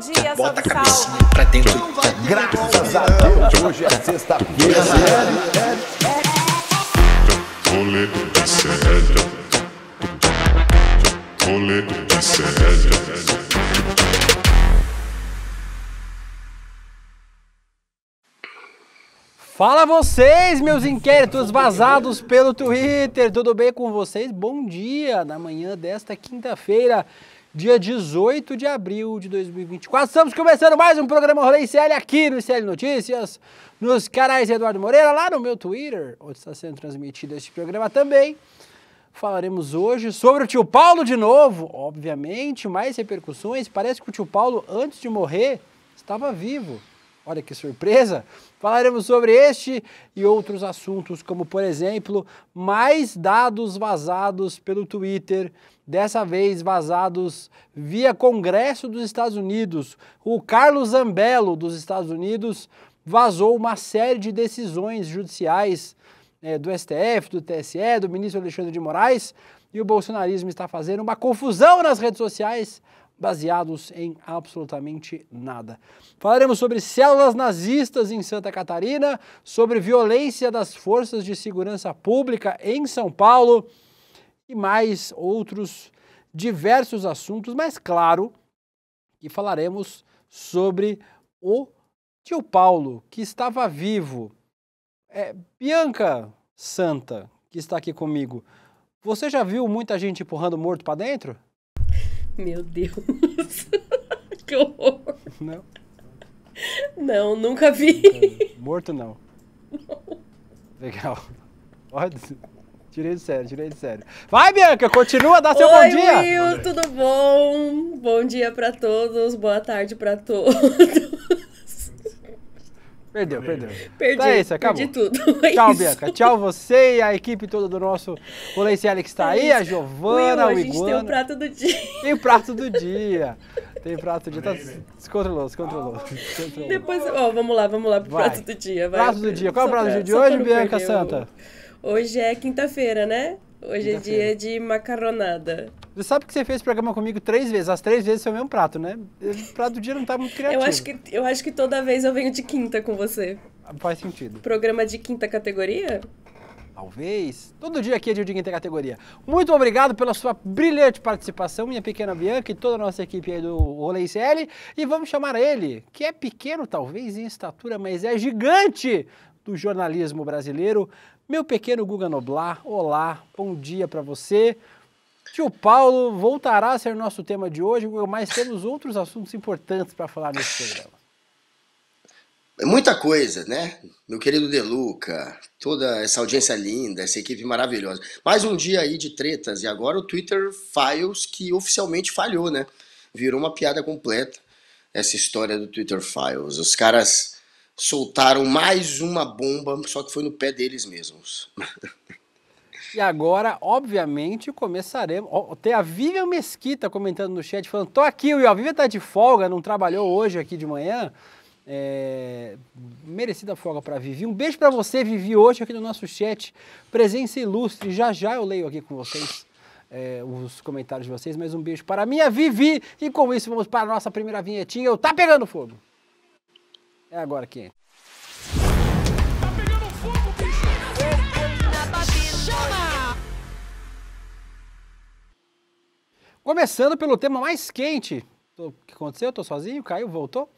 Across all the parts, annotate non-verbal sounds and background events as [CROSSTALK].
dia, Bota salve, salve. pra dentro. Graças a Deus, hoje é sexta-feira. Rolê de Rolê de Fala vocês, meus inquéritos vazados pelo Twitter, tudo bem com vocês? Bom dia na manhã desta quinta-feira, dia 18 de abril de 2024. Estamos começando mais um programa Rolê ICL aqui no ICL Notícias, nos canais Eduardo Moreira, lá no meu Twitter, onde está sendo transmitido este programa também. Falaremos hoje sobre o tio Paulo de novo, obviamente, mais repercussões. Parece que o tio Paulo, antes de morrer, estava vivo. Olha que surpresa! Falaremos sobre este e outros assuntos, como por exemplo, mais dados vazados pelo Twitter, dessa vez vazados via Congresso dos Estados Unidos. O Carlos Zambello dos Estados Unidos vazou uma série de decisões judiciais é, do STF, do TSE, do ministro Alexandre de Moraes, e o bolsonarismo está fazendo uma confusão nas redes sociais baseados em absolutamente nada. Falaremos sobre células nazistas em Santa Catarina, sobre violência das forças de segurança pública em São Paulo e mais outros diversos assuntos, mas claro que falaremos sobre o tio Paulo, que estava vivo. É, Bianca Santa, que está aqui comigo, você já viu muita gente empurrando morto para dentro? Meu Deus. [LAUGHS] que horror. Não. Não, nunca vi. morto não. não. Legal. Olha, tirei de sério, tirei de sério. Vai, Bianca, continua, dá seu Oi, bom dia. Oi, tudo bom? Bom dia para todos, boa tarde para todos. Perdeu, perdeu. Perdi, então é isso, acabou. Perdi tudo. É Tchau, isso. Bianca. Tchau você e a equipe toda do nosso Polenciele que está é aí, a Giovana, Will, o Iguana. A gente tem o prato do dia. Tem o prato do dia. Tem prato do dia. Tá, se controlou, se controlou. Se controlou. Depois, ó, vamos lá, vamos lá pro vai. prato do dia. Vai. Prato do dia. Qual é o prato do dia de hoje, Bianca Santa? Hoje é quinta-feira, né? Hoje é dia de macarronada. Você sabe que você fez programa comigo três vezes. As três vezes foi o mesmo prato, né? O prato do dia não tá muito criativo. eu, acho que, eu acho que toda vez eu venho de quinta com você. Ah, faz sentido. Programa de quinta categoria? Talvez. Todo dia aqui é dia de quinta categoria. Muito obrigado pela sua brilhante participação, minha pequena Bianca e toda a nossa equipe aí do Rolê ICL. E vamos chamar ele, que é pequeno talvez em estatura, mas é gigante do jornalismo brasileiro, meu pequeno Guga Noblar, olá, bom dia para você. Tio Paulo voltará a ser nosso tema de hoje, mas temos outros assuntos importantes para falar nesse programa. Muita coisa, né? Meu querido Deluca, toda essa audiência linda, essa equipe maravilhosa. Mais um dia aí de tretas e agora o Twitter Files que oficialmente falhou, né? Virou uma piada completa essa história do Twitter Files. Os caras soltaram mais uma bomba, só que foi no pé deles mesmos. [LAUGHS] E agora, obviamente, começaremos. Tem a Vivian Mesquita comentando no chat, falando: tô aqui, o a Vivian tá de folga, não trabalhou hoje aqui de manhã. É... Merecida folga para Vivi. Um beijo para você, Vivi, hoje aqui no nosso chat. Presença ilustre. Já já eu leio aqui com vocês. É, os comentários de vocês, mas um beijo para a minha Vivi. E com isso, vamos para a nossa primeira vinhetinha. Eu tá pegando fogo! É agora que entra. Tá pegando fogo, bicho! Chama! Começando pelo tema mais quente. O que aconteceu? Tô sozinho, caiu, voltou.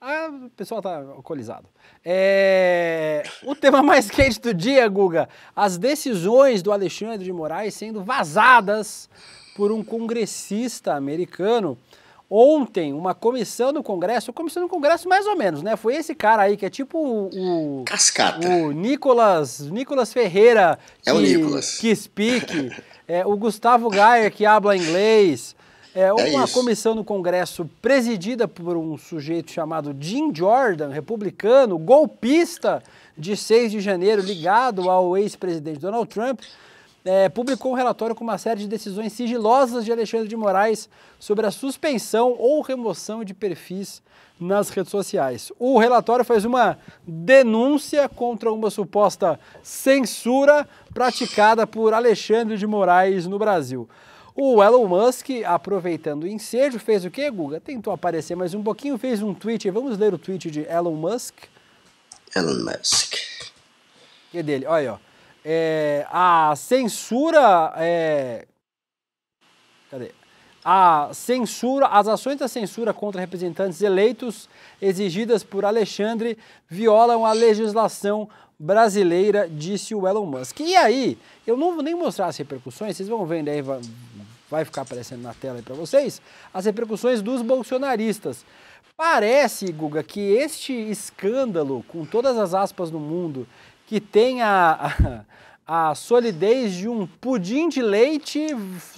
Ah, o pessoal tá alcoolizado. É... O tema mais [LAUGHS] quente do dia, Guga. As decisões do Alexandre de Moraes sendo vazadas por um congressista americano. Ontem, uma comissão no Congresso, comissão no Congresso mais ou menos, né? Foi esse cara aí que é tipo o. o Cascata. O Nicolas, Nicolas Ferreira. Que, é o Nicolas. Que speak. é, o Gustavo Gaia que habla inglês. É, é uma é comissão no Congresso presidida por um sujeito chamado Jim Jordan, republicano, golpista de 6 de janeiro, ligado ao ex-presidente Donald Trump é, publicou um relatório com uma série de decisões sigilosas de Alexandre de Moraes sobre a suspensão ou remoção de perfis nas redes sociais. O relatório faz uma denúncia contra uma suposta censura praticada por Alexandre de Moraes no Brasil. O Elon Musk, aproveitando o ensejo, fez o quê, Guga? Tentou aparecer mais um pouquinho, fez um tweet. Vamos ler o tweet de Elon Musk? Elon Musk. E dele, olha aí, ó é, a censura. É, cadê? A censura, as ações da censura contra representantes eleitos exigidas por Alexandre violam a legislação brasileira, disse o Elon Musk. E aí, eu não vou nem mostrar as repercussões, vocês vão vendo aí, vai, vai ficar aparecendo na tela aí para vocês, as repercussões dos bolsonaristas. Parece, Guga, que este escândalo, com todas as aspas no mundo, que tem a, a, a solidez de um pudim de leite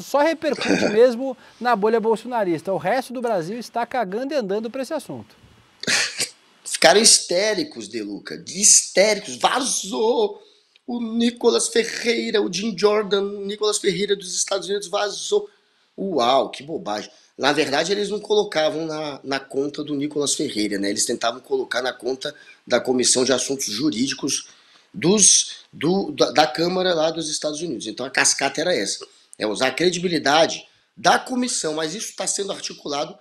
só repercute [COUGHS] mesmo na bolha bolsonarista. O resto do Brasil está cagando e andando para esse assunto. Ficaram histéricos, Deluca, histéricos, vazou! o Nicolas Ferreira, o Jim Jordan, o Nicolas Ferreira dos Estados Unidos vazou. Uau, que bobagem. Na verdade, eles não colocavam na, na conta do Nicolas Ferreira, né? Eles tentavam colocar na conta da Comissão de Assuntos Jurídicos dos, do, da, da Câmara lá dos Estados Unidos. Então a cascata era essa: é usar a credibilidade da comissão, mas isso está sendo articulado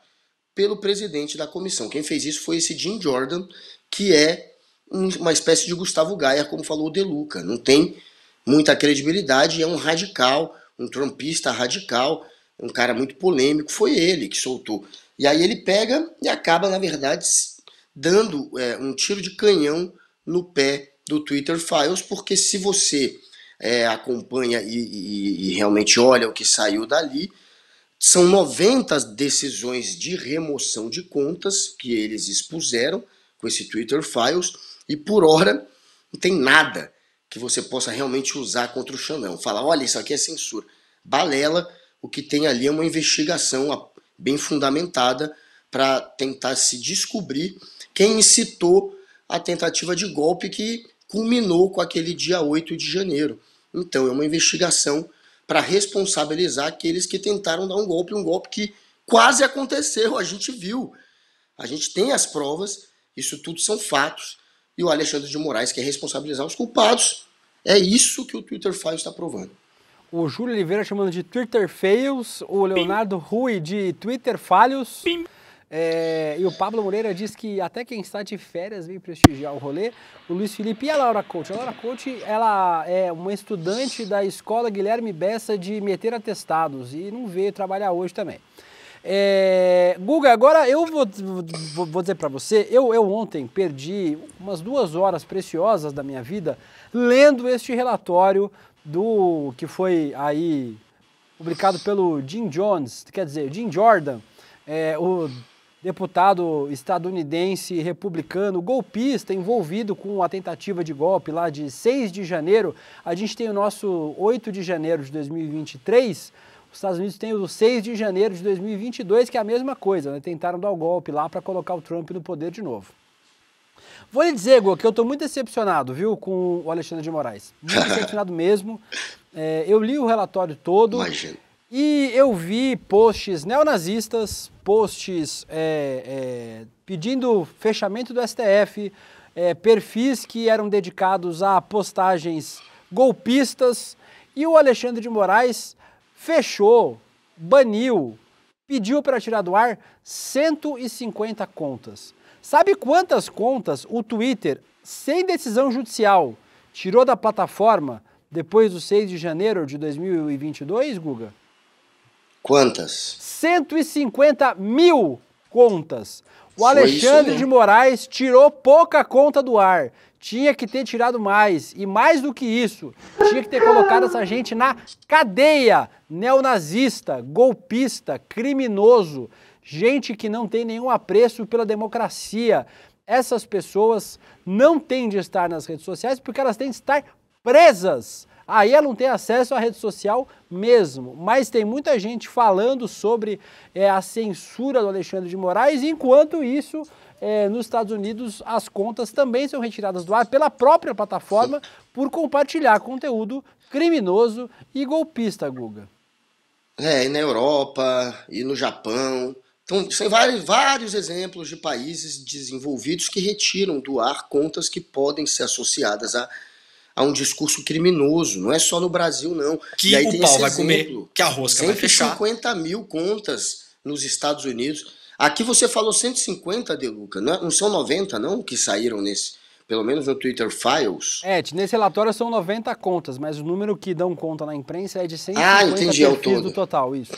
pelo presidente da comissão. Quem fez isso foi esse Jim Jordan, que é um, uma espécie de Gustavo Gaia, como falou o De Luca. Não tem muita credibilidade, é um radical, um trumpista radical, um cara muito polêmico. Foi ele que soltou. E aí ele pega e acaba, na verdade, dando é, um tiro de canhão no pé do Twitter Files, porque se você é, acompanha e, e, e realmente olha o que saiu dali, são 90 decisões de remoção de contas que eles expuseram com esse Twitter Files, e por hora não tem nada que você possa realmente usar contra o Xandão. Falar, olha, isso aqui é censura. Balela, o que tem ali é uma investigação bem fundamentada para tentar se descobrir quem incitou a tentativa de golpe que culminou com aquele dia 8 de janeiro. Então, é uma investigação para responsabilizar aqueles que tentaram dar um golpe, um golpe que quase aconteceu, a gente viu. A gente tem as provas, isso tudo são fatos. E o Alexandre de Moraes quer responsabilizar os culpados. É isso que o Twitter faz está provando. O Júlio Oliveira chamando de Twitter Fails, o Leonardo Pim. Rui de Twitter Falhos. Pim. É, e o Pablo Moreira diz que até quem está de férias vem prestigiar o rolê. O Luiz Felipe e a Laura Coach. A Laura Coach ela é uma estudante da escola Guilherme Bessa de meter atestados e não veio trabalhar hoje também. É, Guga, agora eu vou, vou, vou dizer para você, eu, eu ontem perdi umas duas horas preciosas da minha vida lendo este relatório do que foi aí publicado pelo Jim Jones, quer dizer, Jim Jordan, é, o deputado estadunidense republicano, golpista, envolvido com a tentativa de golpe lá de 6 de janeiro. A gente tem o nosso 8 de janeiro de 2023. Os Estados Unidos têm o 6 de janeiro de 2022, que é a mesma coisa, né? Tentaram dar o golpe lá para colocar o Trump no poder de novo. Vou lhe dizer, Gô, que eu estou muito decepcionado, viu, com o Alexandre de Moraes. Muito decepcionado mesmo. [LAUGHS] É, eu li o relatório todo. Imagina. E eu vi posts neonazistas, posts é, é, pedindo fechamento do STF, é, perfis que eram dedicados a postagens golpistas. E o Alexandre de Moraes fechou, baniu, pediu para tirar do ar 150 contas. Sabe quantas contas o Twitter, sem decisão judicial, tirou da plataforma depois do 6 de janeiro de 2022, Guga? Quantas? 150 mil contas. O Foi Alexandre de Moraes tirou pouca conta do ar. Tinha que ter tirado mais. E mais do que isso, tinha que ter colocado essa gente na cadeia. Neonazista, golpista, criminoso, gente que não tem nenhum apreço pela democracia. Essas pessoas não têm de estar nas redes sociais porque elas têm de estar presas. Aí ela não tem acesso à rede social mesmo. Mas tem muita gente falando sobre é, a censura do Alexandre de Moraes, enquanto isso. É, nos Estados Unidos, as contas também são retiradas do ar pela própria plataforma por compartilhar conteúdo criminoso e golpista, Guga. É, e na Europa, e no Japão. Então, tem vários, vários exemplos de países desenvolvidos que retiram do ar contas que podem ser associadas a a um discurso criminoso. Não é só no Brasil, não. Que o pau vai exemplo, comer, que a rosca vai fechar. 50 mil contas nos Estados Unidos. Aqui você falou 150, Deluca, não, é? não são 90 não que saíram nesse, pelo menos no Twitter Files. É, nesse relatório são 90 contas, mas o número que dão conta na imprensa é de 150 ah, entendi, perfis é o todo. do total, isso.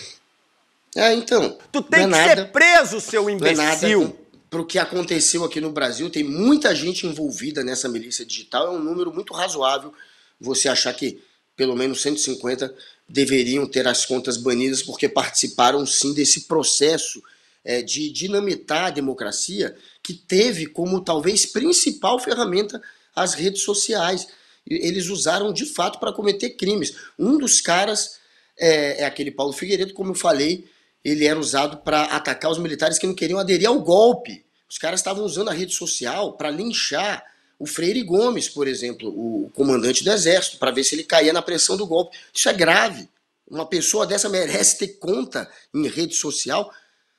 É, então. Tu tem é que nada, ser preso, seu é imbecil para o que aconteceu aqui no Brasil, tem muita gente envolvida nessa milícia digital, é um número muito razoável você achar que pelo menos 150 deveriam ter as contas banidas porque participaram sim desse processo é, de dinamitar a democracia que teve como talvez principal ferramenta as redes sociais. Eles usaram de fato para cometer crimes. Um dos caras é, é aquele Paulo Figueiredo, como eu falei, ele era usado para atacar os militares que não queriam aderir ao golpe. Os caras estavam usando a rede social para linchar o Freire Gomes, por exemplo, o comandante do exército, para ver se ele caía na pressão do golpe. Isso é grave. Uma pessoa dessa merece ter conta em rede social.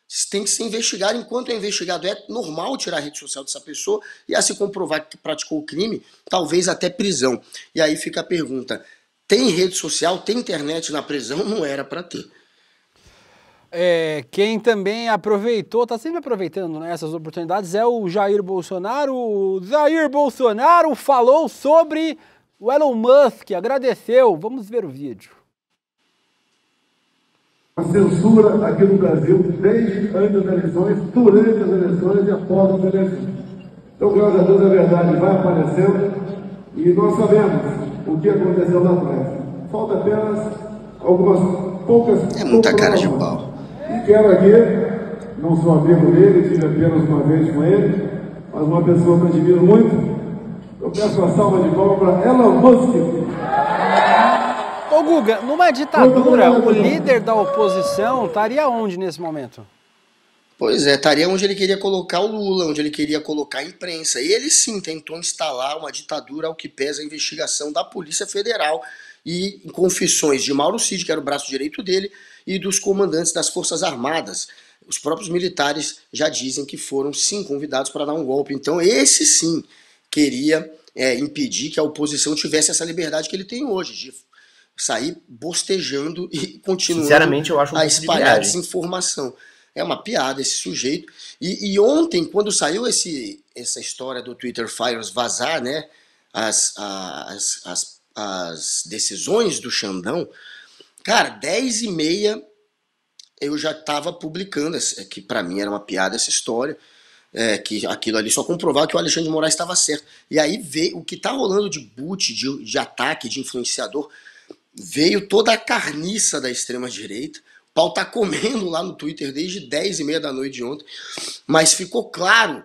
Isso tem que ser investigado. Enquanto é investigado, é normal tirar a rede social dessa pessoa e a se comprovar que praticou o crime, talvez até prisão. E aí fica a pergunta: tem rede social, tem internet na prisão? Não era para ter. É, quem também aproveitou, está sempre aproveitando né, essas oportunidades, é o Jair Bolsonaro. O Jair Bolsonaro falou sobre o Elon Musk, agradeceu. Vamos ver o vídeo. A censura aqui no Brasil, desde antes das eleições, durante as eleições e após as eleições. Então, graças a Deus, a verdade vai aparecendo e nós sabemos o que aconteceu lá atrás. Falta apenas algumas poucas. É muita cara de pau quero aqui, não sou amigo dele, tive apenas uma vez com ele, mas uma pessoa que eu admiro muito. Eu peço a salva de palmas para Elon Musk. Ô Guga, numa ditadura, o líder da oposição estaria onde nesse momento? Pois é, estaria onde ele queria colocar o Lula, onde ele queria colocar a imprensa. E ele sim tentou instalar uma ditadura ao que pesa a investigação da Polícia Federal e confissões de Mauro Cid, que era o braço direito dele, e dos comandantes das Forças Armadas. Os próprios militares já dizem que foram sim convidados para dar um golpe. Então, esse sim queria é, impedir que a oposição tivesse essa liberdade que ele tem hoje, de sair bostejando e continuando Sinceramente, eu acho um a espalhar de desinformação. É uma piada esse sujeito. E, e, ontem, quando saiu esse, essa história do Twitter Fires vazar, né? As, as, as, as decisões do Xandão, Cara, 10 e meia eu já estava publicando, é que para mim era uma piada essa história, é, que aquilo ali só comprovava que o Alexandre de Moraes estava certo. E aí veio o que tá rolando de boot, de, de ataque, de influenciador, veio toda a carniça da extrema-direita. O pau tá comendo lá no Twitter desde 10 e meia da noite de ontem, mas ficou claro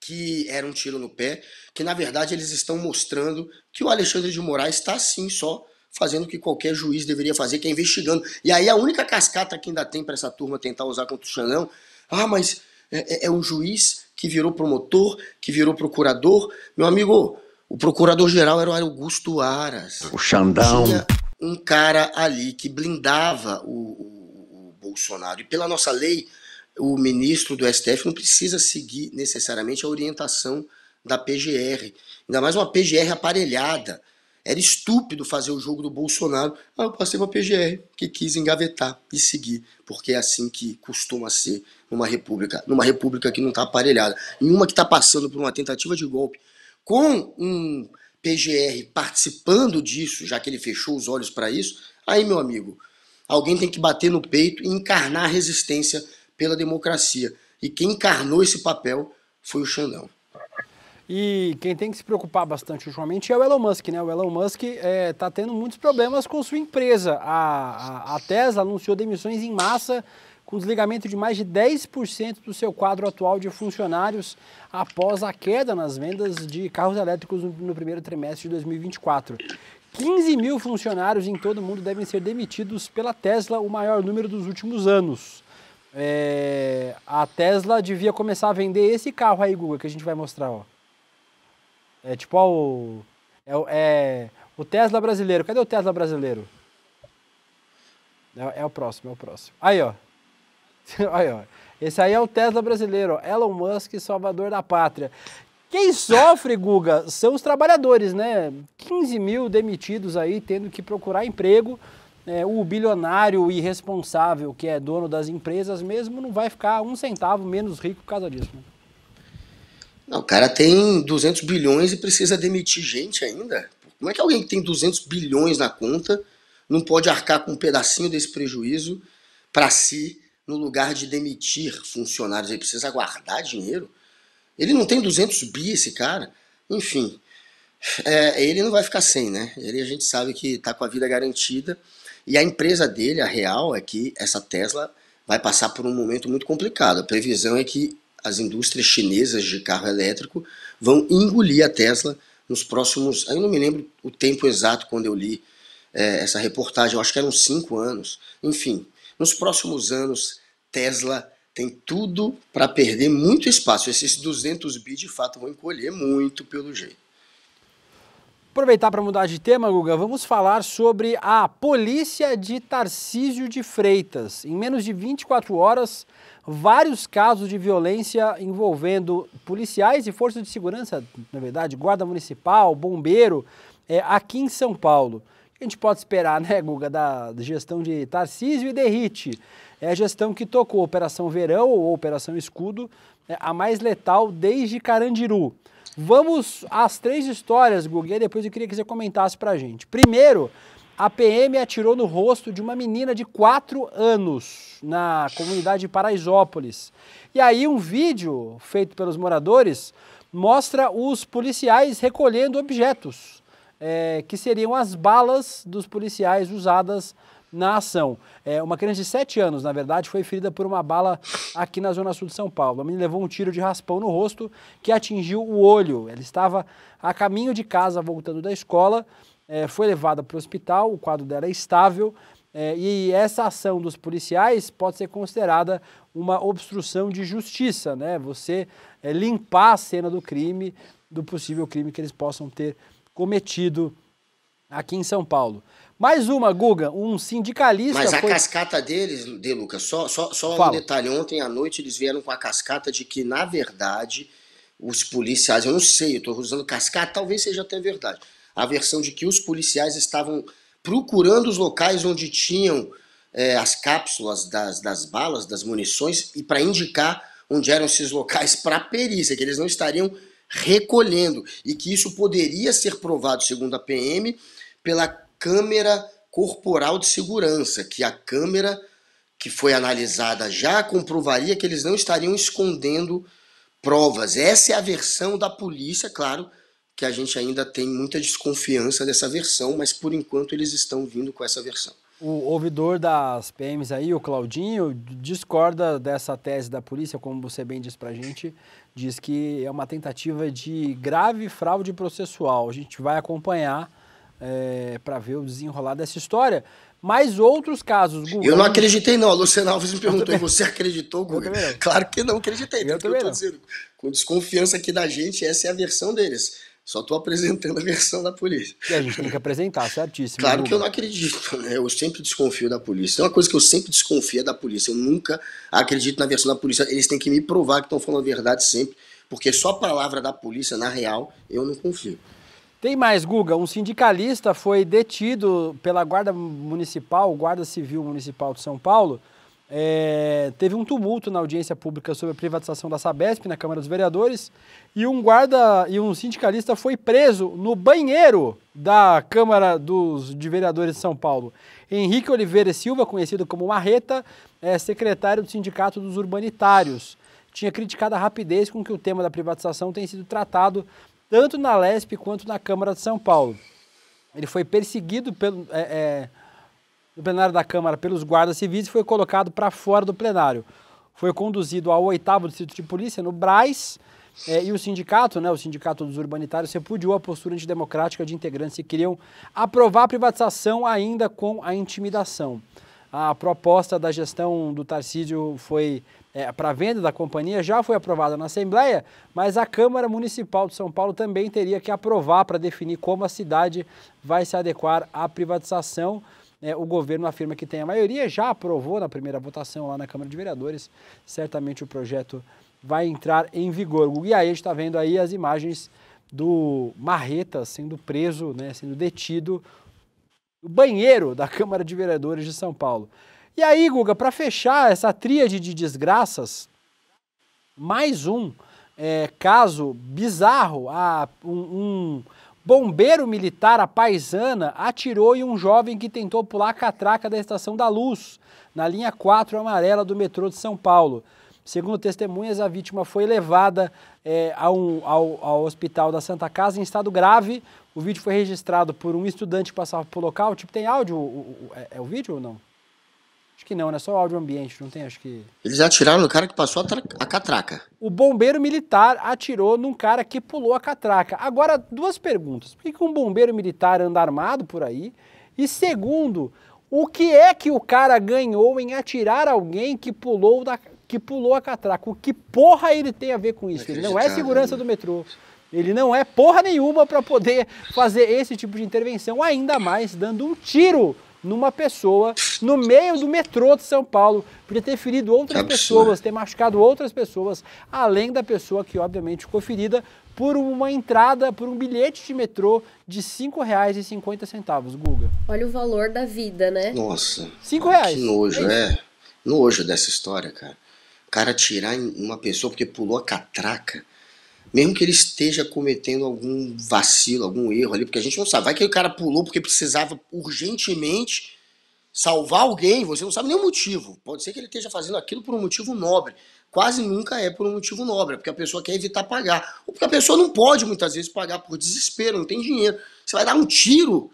que era um tiro no pé, que na verdade eles estão mostrando que o Alexandre de Moraes está sim só fazendo o que qualquer juiz deveria fazer, que é investigando. E aí a única cascata que ainda tem para essa turma tentar usar contra o Xanão, ah, mas é, é, é um juiz que virou promotor, que virou procurador. Meu amigo, o procurador-geral era o Augusto Aras. O Xandão. Tinha um cara ali que blindava o, o, o Bolsonaro. E pela nossa lei, o ministro do STF não precisa seguir necessariamente a orientação da PGR. Ainda mais uma PGR aparelhada. Era estúpido fazer o jogo do Bolsonaro. Ah, eu passei uma PGR, que quis engavetar e seguir, porque é assim que costuma ser numa república, numa república que não está aparelhada. Em uma que está passando por uma tentativa de golpe, com um PGR participando disso, já que ele fechou os olhos para isso, aí, meu amigo, alguém tem que bater no peito e encarnar a resistência pela democracia. E quem encarnou esse papel foi o Xandão. E quem tem que se preocupar bastante ultimamente é o Elon Musk, né? O Elon Musk está é, tá tendo muitos problemas com sua empresa. A, a, a, Tesla anunciou demissões em massa com desligamento de mais de 10% do seu quadro atual de funcionários após a queda nas vendas de carros elétricos no, no primeiro trimestre de 2024. 15 mil funcionários em todo o mundo devem ser demitidos pela Tesla, o maior número dos últimos anos. É, a Tesla devia começar a vender esse carro aí, Google, que a gente vai mostrar, ó. É tipo o É, é, o Tesla brasileiro. Cadê o Tesla brasileiro? É, é o próximo, é o próximo. Aí, ó. [LAUGHS] aí, ó. Esse aí é o Tesla brasileiro, ó. Elon Musk, salvador da pátria. Quem sofre, Guga, são os trabalhadores, né? 15 mil demitidos aí, tendo que procurar emprego. É, o bilionário irresponsável que é dono das empresas mesmo não vai ficar um centavo menos rico por causa disso. Né? Não, o cara tem 200 bilhões e precisa demitir gente ainda. Como é que alguém que tem 200 bilhões na conta não pode arcar com um pedacinho desse prejuízo para si no lugar de demitir funcionários? Ele precisa guardar dinheiro? Ele não tem 200 bi, esse cara? Enfim, é, ele não vai ficar sem, né? Ele a gente sabe que está com a vida garantida. E a empresa dele, a real, é que essa Tesla vai passar por um momento muito complicado. A previsão é que as indústrias chinesas de carro elétrico vão engolir a Tesla nos próximos. Eu não me lembro o tempo exato quando eu li é, essa reportagem, eu acho que eram cinco anos. Enfim, nos próximos anos, Tesla tem tudo para perder muito espaço. Esses 200 bi de fato vão encolher muito, pelo jeito. Aproveitar para mudar de tema, Guga, vamos falar sobre a polícia de Tarcísio de Freitas. Em menos de 24 horas, vários casos de violência envolvendo policiais e forças de segurança, na verdade, guarda municipal, bombeiro, é, aqui em São Paulo. O que a gente pode esperar, né, Guga, da gestão de Tarcísio e Derrite? É a gestão que tocou Operação Verão ou Operação Escudo, é, a mais letal desde Carandiru. Vamos às três histórias, Guguê, depois eu queria que você comentasse pra gente. Primeiro, a PM atirou no rosto de uma menina de 4 anos na comunidade de Paraisópolis. E aí um vídeo feito pelos moradores mostra os policiais recolhendo objetos, é, que seriam as balas dos policiais usadas na ação. É, uma criança de 7 anos, na verdade, foi ferida por uma bala aqui na Zona Sul de São Paulo. A menina levou um tiro de raspão no rosto que atingiu o olho. Ela estava a caminho de casa, voltando da escola, é, foi levada para o hospital, o quadro dela é estável. É, e essa ação dos policiais pode ser considerada uma obstrução de justiça, né? Você é, limpar a cena do crime, do possível crime que eles possam ter cometido aqui em São Paulo. Mais uma, Guga, um sindicalista. Mas a foi... cascata deles, De Lucas, só, só, só um detalhe. Ontem à noite eles vieram com a cascata de que, na verdade, os policiais, eu não sei, eu estou usando cascata, talvez seja até verdade. A versão de que os policiais estavam procurando os locais onde tinham é, as cápsulas das, das balas, das munições, e para indicar onde eram esses locais para a perícia, que eles não estariam recolhendo, e que isso poderia ser provado, segundo a PM, pela câmera corporal de segurança, que a câmera que foi analisada já comprovaria que eles não estariam escondendo provas. Essa é a versão da polícia, claro que a gente ainda tem muita desconfiança dessa versão, mas por enquanto eles estão vindo com essa versão. O ouvidor das PMs aí, o Claudinho, discorda dessa tese da polícia, como você bem diz pra gente, diz que é uma tentativa de grave fraude processual. A gente vai acompanhar é, para ver o desenrolar dessa história. Mas outros casos. eu não acreditei, não. A Luciana Alves me perguntou: você acreditou, Guga? Claro que não acreditei. Eu, né? não. Dizendo, com desconfiança aqui da gente, essa é a versão deles. Só estou apresentando a versão da polícia. E a gente tem que apresentar, certíssimo. Claro Guga. Né, que eu não acredito, né? Eu sempre desconfio da polícia. É uma coisa que eu sempre desconfio é da polícia. Eu nunca acredito na versão da polícia. Eles têm que me provar que estão falando a verdade sempre, porque só a palavra da polícia, na real, eu não confio. Tem mais, Guga. Um sindicalista foi detido pela Guarda Municipal, Guarda Civil Municipal de São Paulo. É, teve um tumulto na audiência pública sobre a privatização da Sabesp na Câmara dos Vereadores e um guarda e um sindicalista foi preso no banheiro da Câmara dos, de Vereadores de São Paulo. Henrique Oliveira Silva, conhecido como Marreta, é secretário do Sindicato dos Urbanitários. Tinha criticado a rapidez com que o tema da privatização tem sido tratado tanto na LESP quanto na Câmara de São Paulo. Ele foi perseguido pelo, é, é, no plenário da Câmara pelos guardas civis e foi colocado para fora do plenário. Foi conduzido ao oitavo distrito de polícia, no Braz, é, e o sindicato, né, o Sindicato dos Urbanitários, repudiou a postura antidemocrática de integrantes que queriam aprovar a privatização ainda com a intimidação. A proposta da gestão do Tarcísio foi é, para venda da companhia já foi aprovada na Assembleia, mas a Câmara Municipal de São Paulo também teria que aprovar para definir como a cidade vai se adequar à privatização. É, o governo afirma que tem a maioria, já aprovou na primeira votação lá na Câmara de Vereadores. Certamente o projeto vai entrar em vigor. E aí a gente está vendo aí as imagens do Marreta sendo preso, né, sendo detido no banheiro da Câmara de Vereadores de São Paulo. E aí, Guga, para fechar essa tríade de desgraças, mais um é, caso bizarro. A, um, um bombeiro militar, a paisana, atirou em um jovem que tentou pular a catraca da Estação da Luz, na linha 4 amarela do metrô de São Paulo. Segundo testemunhas, a vítima foi levada é, a um, ao, ao, hospital da Santa Casa em estado grave. O vídeo foi registrado por um estudante que passava pelo local. Tipo, tem áudio? O, o, é, é o vídeo ou não? Acho que não, né? Só o áudio ambiente, não tem? Acho que. Eles atiraram no cara que passou a, a catraca. O bombeiro militar atirou num cara que pulou a catraca. Agora, duas perguntas. Por que, que um bombeiro militar anda armado por aí? E segundo, o que é que o cara ganhou em atirar alguém que pulou, da, que pulou a catraca? O que porra ele tem a ver com isso? Ele não é né? segurança do metrô. Ele não é porra nenhuma para poder fazer esse tipo de intervenção, ainda mais dando um tiro numa pessoa no meio do metrô de São Paulo, podia ter ferido outras pessoas, ter machucado outras pessoas, além da pessoa que obviamente ficou ferida por uma entrada, por um bilhete de metrô de R$ 5,50, Guga. Olha o valor da vida, né? Nossa. R$ reais. Que nojo, é, é. Nojo dessa história, cara. O cara tirar uma pessoa porque pulou a catraca mesmo que ele esteja cometendo algum vacilo, algum erro ali, porque a gente não sabe. Vai que o cara pulou porque precisava urgentemente salvar alguém, você não sabe nem o motivo. Pode ser que ele esteja fazendo aquilo por um motivo nobre. Quase nunca é por um motivo nobre, é porque a pessoa quer evitar pagar. Ou porque a pessoa não pode muitas vezes pagar por desespero, não tem dinheiro. Você vai dar um tiro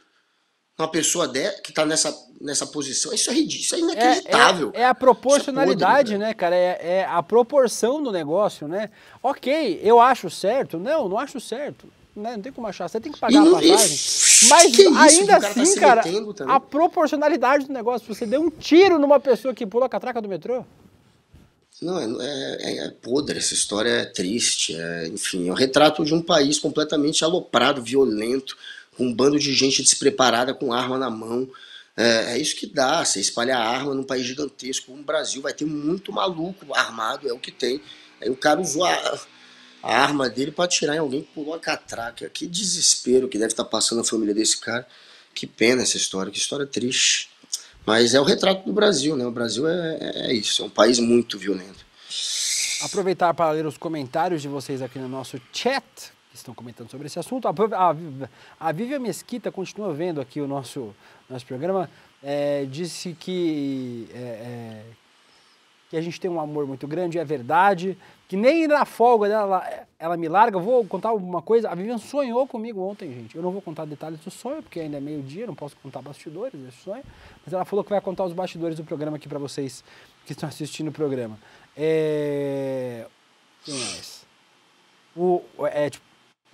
uma pessoa de, que está nessa, nessa posição. Isso é ridículo, isso é inacreditável. É, é, é a proporcionalidade, é, é podre, né, cara? É, é, a proporção do negócio, né? Ok, eu acho certo. Não, não acho certo. Né? Não tem como achar. Você tem que pagar e, a passagem. É Mas é ainda tá assim, tá cara, a proporcionalidade do negócio. Você deu um tiro numa pessoa que pula a catraca do metrô. Não, é, é, é, podre, essa história é triste, é, enfim, é um retrato de um país completamente aloprado, violento, um bando de gente despreparada com arma na mão. É, é, isso que dá, você espalhar arma num país gigantesco como o Brasil, vai ter muito maluco armado, é o que tem. Aí o cara usou a, a arma dele para atirar em alguém que pulou a catraca. Que desespero que deve estar tá passando a família desse cara. Que pena essa história, que história triste. Mas é o retrato do Brasil, né? O Brasil é, é, é isso, é um país muito violento. Aproveitar para ler os comentários de vocês aqui no nosso chat estão comentando sobre esse assunto. A, a, a Vivian Mesquita continua vendo aqui o nosso, nosso programa, é, disse que, é, é, que a gente tem um amor muito grande, é verdade, que nem na folga dela ela, ela me larga. Vou contar uma coisa, a Vivian sonhou comigo ontem, gente. Eu não vou contar detalhes do sonho, porque ainda é meio-dia, não posso contar bastidores desse sonho, mas ela falou que vai contar os bastidores do programa aqui para vocês que estão assistindo o programa. É... Quem mais? O, é, tipo,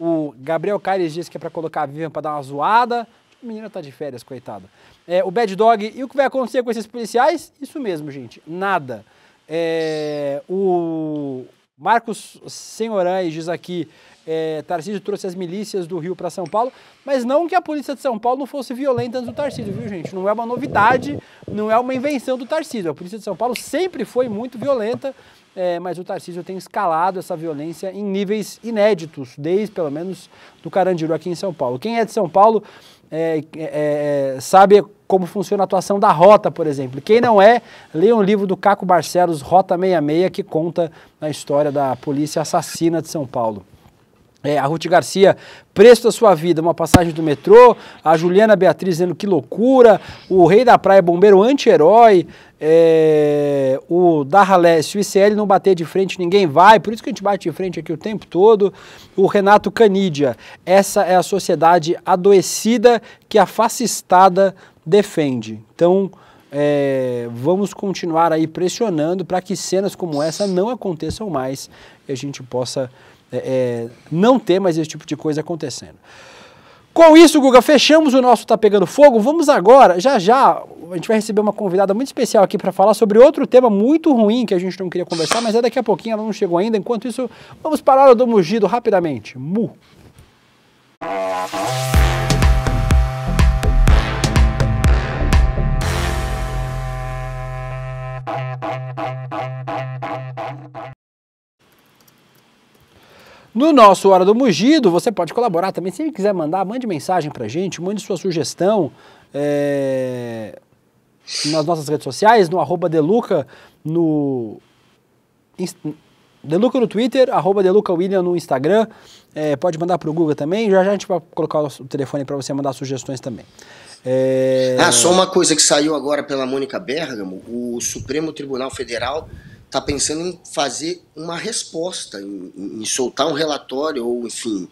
o Gabriel Caires disse que é para colocar a Vivian para dar uma zoada. A menina tá de férias, coitada. É, o Bad Dog, e o que vai acontecer com esses policiais? Isso mesmo, gente, nada. É, o Marcos Senhorães diz aqui, é, Tarcísio trouxe as milícias do Rio para São Paulo, mas não que a polícia de São Paulo não fosse violenta antes do Tarcísio, viu gente? Não é uma novidade, não é uma invenção do Tarcísio. A polícia de São Paulo sempre foi muito violenta é, mas o Tarcísio tem escalado essa violência em níveis inéditos, desde pelo menos do Carandiru aqui em São Paulo. Quem é de São Paulo é, é, é sabe como funciona a atuação da Rota, por exemplo. Quem não é, leia um livro do Caco Barcelos, Rota 66, que conta a história da polícia assassina de São Paulo. É, a Ruth Garcia, preço da sua vida, uma passagem do metrô. A Juliana Beatriz dizendo que loucura. O Rei da Praia, bombeiro anti-herói. É, o se o ICL não bater de frente, ninguém vai, por isso que a gente bate de frente aqui o tempo todo. O Renato Canídia, essa é a sociedade adoecida que a fascistada defende. Então, é, vamos continuar aí pressionando para que cenas como essa não aconteçam mais e a gente possa é, é, não ter mais esse tipo de coisa acontecendo. Com isso, Guga, fechamos o nosso Tá Pegando Fogo. Vamos agora, já já, a gente vai receber uma convidada muito especial aqui para falar sobre outro tema muito ruim que a gente não queria conversar, mas é daqui a pouquinho, ela não chegou ainda. Enquanto isso, vamos parar o mugido rapidamente. Mu. Thank No nosso Hora do Mugido, você pode colaborar também. Se quiser mandar, mande mensagem pra gente, mande sua sugestão. É... Nas nossas redes sociais, no arroba Deluca, no. Deluca no Twitter, arroba Deluca William no Instagram. É, pode mandar para o Google também. Já já a gente vai colocar o telefone para você mandar sugestões também. É... Ah, só uma coisa que saiu agora pela Mônica Bergamo: o Supremo Tribunal Federal está pensando em fazer uma resposta, em, em, soltar um relatório ou, enfim,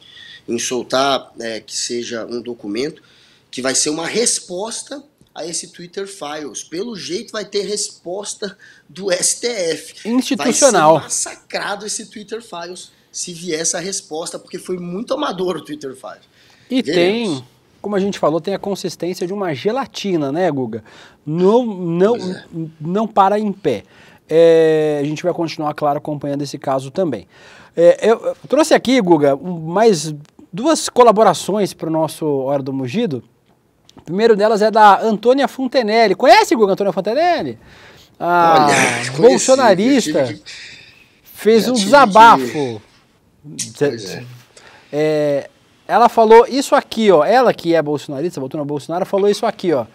em soltar é, que seja um documento que vai ser uma resposta a esse Twitter Files. Pelo jeito vai ter resposta do STF. Institucional. Vai ser massacrado esse Twitter Files se vier essa resposta, porque foi muito amador o Twitter Files. E Veremos. tem, como a gente falou, tem a consistência de uma gelatina, né, Guga? Não, não, é. não para em pé é, a gente vai continuar, claro, acompanhando esse caso também. É, eu, eu trouxe aqui, Guga, mais duas colaborações para o nosso Hora do Mugido. O primeiro delas é da Antônia Fontenelle. Conhece, Guga, Antônia Fontenelle? A Olha, bolsonarista fez um desabafo. Que... É. é, ela falou isso aqui, ó. Ela que é bolsonarista, voltou na Bolsonaro, falou isso aqui, ó,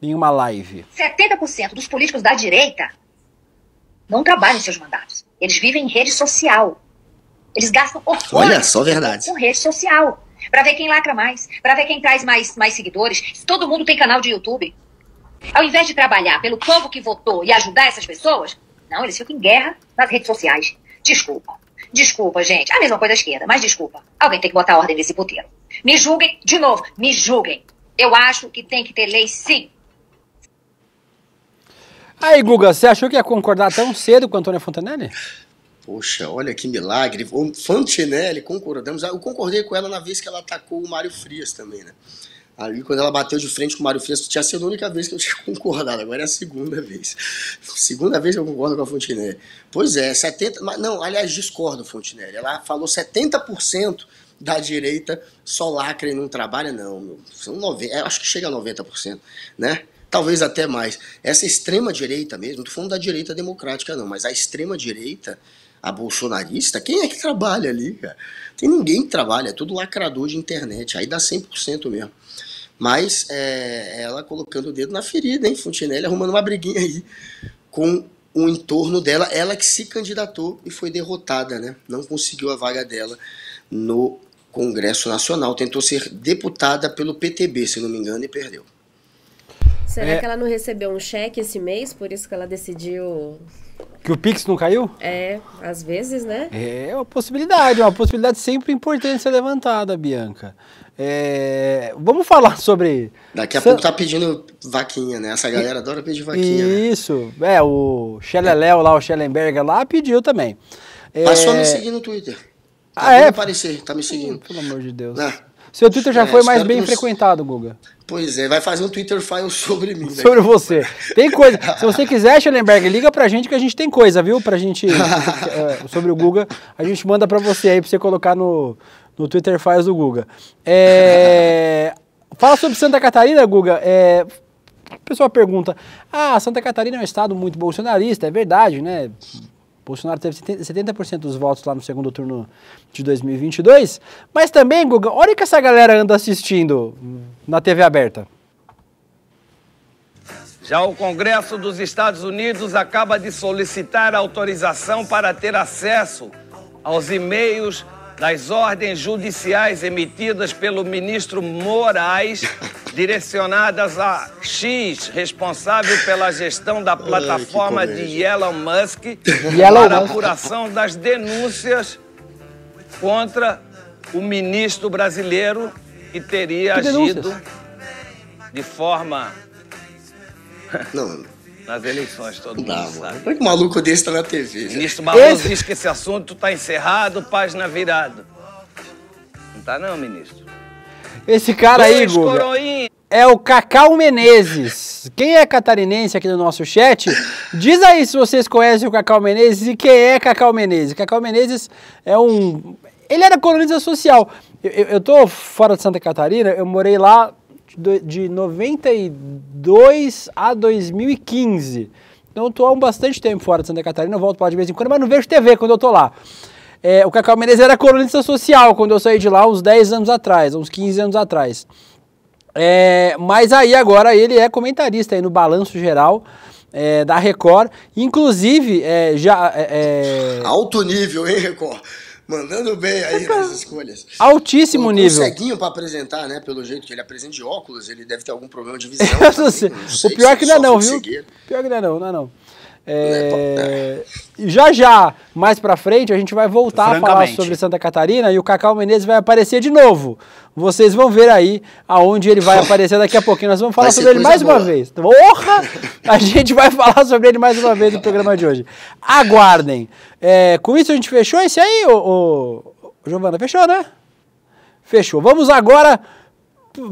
em uma live. 70% dos políticos da direita não trabalham seus mandatos. Eles vivem em rede social. Eles gastam Olha só verdade. com rede social. Para ver quem lacra mais, para ver quem traz mais, mais seguidores. Todo mundo tem canal de YouTube. Ao invés de trabalhar pelo povo que votou e ajudar essas pessoas, não, eles ficam em guerra nas redes sociais. Desculpa. Desculpa, gente. A mesma coisa da esquerda, mas desculpa. Alguém tem que botar ordem nesse puteiro. Me julguem, de novo, me julguem. Eu acho que tem que ter lei, sim. Aí, Guga, você achou que ia concordar tão cedo com o Antônio Fontanelli? Poxa, olha que milagre. O Fontenelle, concordamos. Eu concordei com ela na vez que ela atacou o Mário Frias também, né? Ali, quando ela bateu de frente com o Mário Frias, tinha sido a única vez que eu tinha [LAUGHS] concordado. Agora é a segunda vez. Segunda vez que eu concordo com a Fontenelle. Pois é, 70. Não, aliás, discordo, Fontenelle. Ela falou 70% da direita só lacra e não trabalha, não. Meu. São 90, é, acho que chega a 90%, né? talvez até mais. Essa extrema-direita mesmo, não estou falando da direita democrática, não, mas a extrema-direita, a bolsonarista, quem é que trabalha ali, cara? Tem ninguém que trabalha, é tudo lacrador de internet, aí dá 100% mesmo. Mas é, ela colocando o dedo na ferida, hein, Fontinelli arrumando uma briguinha aí com o entorno dela, ela que se candidatou e foi derrotada, né? Não conseguiu a vaga dela no Congresso Nacional, tentou ser deputada pelo PTB, se não me engano, e perdeu. Será é... que ela não recebeu um cheque esse mês, por isso que ela decidiu. Que o Pix não caiu? É, às vezes, né? É uma possibilidade, uma possibilidade sempre importante ser levantada, Bianca. É, vamos falar sobre. Daqui a pouco tá pedindo vaquinha, né? Essa galera adora pedir vaquinha. Né? Isso, né? é, o Xeleléu lá, o Schellenberger lá pediu também. Passou é, a me seguir no Twitter. Tá ah, é? aparecer, tá me seguindo. Pelo amor de Deus. Não. Ah. Seu Twitter já é, foi mais bem frequentado, Guga. Pois é, vai fazer um Twitter file sobre mim. Né? Sobre você. Tem coisa. [LAUGHS] Se você quiser, Schellenberg, liga pra gente que a gente tem coisa, viu? Pra gente. [LAUGHS] É, sobre o Guga, a gente manda pra você aí pra você colocar no, no Twitter files do Guga. É, [LAUGHS] fala sobre Santa Catarina, Guga. É, o pessoal pergunta: Ah, Santa Catarina é um estado muito bolsonarista, é verdade, né? Bolsonaro teve 70% dos votos lá no segundo turno de 2022. Mas também, Guga, olha o que essa galera anda assistindo na TV aberta. Já o Congresso dos Estados Unidos acaba de solicitar autorização para ter acesso aos e-mails das ordens judiciais emitidas pelo ministro Moraes, direcionadas a X, responsável pela gestão da plataforma Ai, de Elon Musk, para apuração das denúncias contra o ministro brasileiro que teria que agido de forma. Não nas eleições, todo mundo não, sabe. Como é que um maluco desse tá na TV? Né? ministro Barroso esse... diz que esse assunto tá encerrado, página virada. Não tá não, ministro. Esse cara aí, Guga, é o Cacau Menezes. Quem é catarinense aqui no nosso chat, diz aí se vocês conhecem o Cacau Menezes e quem é Cacau Menezes. Cacau Menezes é um... Ele era é colunista social. Eu, eu, eu tô fora de Santa Catarina, eu morei lá de 92 a 2015. Então eu tô há um bastante tempo fora de Santa Catarina, eu volto para lá de vez em quando, mas não vejo TV quando eu tô lá. É, o Cacau Menezes era colunista social quando eu saí de lá, uns 10 anos atrás, uns 15 anos atrás. É, mas aí agora ele é comentarista aí no Balanço Geral. É, da Record, inclusive é, já é, é, alto nível, hein Record? mandando bem aí nas escolhas. Altíssimo Colocou nível. o ceguinho pra apresentar, né? Pelo jeito que ele apresenta de óculos, ele deve ter algum problema de [LAUGHS] visão. o pior é que não é não, viu? Cegueira. Pior que não é não, não é não. É, Já já, mais pra frente, a gente vai voltar a falar sobre Santa Catarina e o Cacau Menezes vai aparecer de novo. Vocês vão ver aí aonde ele vai aparecer daqui a pouquinho. Nós vamos falar sobre ele mais boa. uma vez. Porra! A gente vai falar sobre ele mais uma vez no programa de hoje. Aguardem. É, com isso a gente fechou esse aí, ô, ô, Giovana? Fechou, né? Fechou. Vamos agora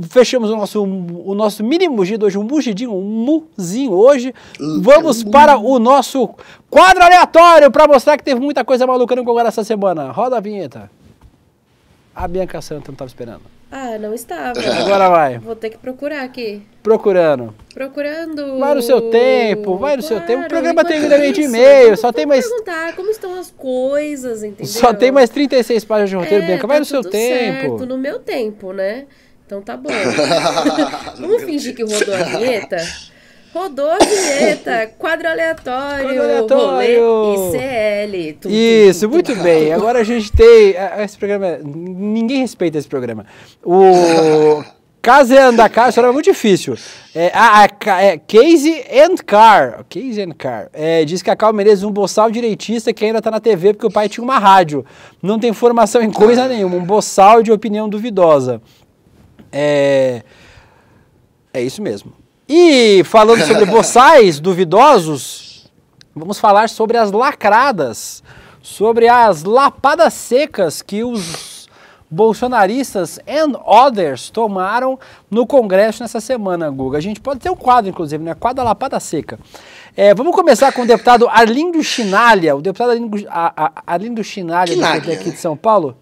fechamos o nosso, o nosso mini mugido hoje, um mugidinho, um muzinho hoje. É Vamos para o nosso quadro aleatório para mostrar que teve muita coisa maluca no Congresso essa semana. Roda a vinheta. A Bianca Santa não estava esperando. Ah, não estava. [LAUGHS] Agora vai. Vou ter que procurar aqui. Procurando. Procurando. Vai no seu tempo, vai no claro, seu tempo. O programa tem é meio de e-mail, só tem mais. perguntar como estão as coisas, entendeu? Só tem mais 36 páginas de roteiro, é, Bianca. Vai tá no seu tempo. Certo, no meu tempo, né? Então tá bom. [LAUGHS] Vamos fingir que rodou a vinheta? Rodou a vinheta, quadro aleatório, quadro aleatório. rolê e CL. Tum, Isso, tum, tum, muito bem. Agora a gente tem. Esse programa. Ninguém respeita esse programa. O. [LAUGHS] Casa é and a car, isso era muito difícil. É, a, a, é, Casey and Car. Casey and Car. É, diz que a Cal merece um boçal direitista que ainda tá na TV porque o pai tinha uma rádio. Não tem formação em coisa ah. nenhuma. Um boçal de opinião duvidosa. É, é isso mesmo. E falando sobre boçais [LAUGHS] duvidosos, vamos falar sobre as lacradas, sobre as lapadas secas que os bolsonaristas and others tomaram no Congresso nessa semana, Guga. A gente pode ter um quadro, inclusive, né? Quadro da lapada seca. É, vamos começar com o deputado Arlindo Chinalha, o deputado Arlindo, Arlindo Chinalha, do PT aqui né? de São Paulo.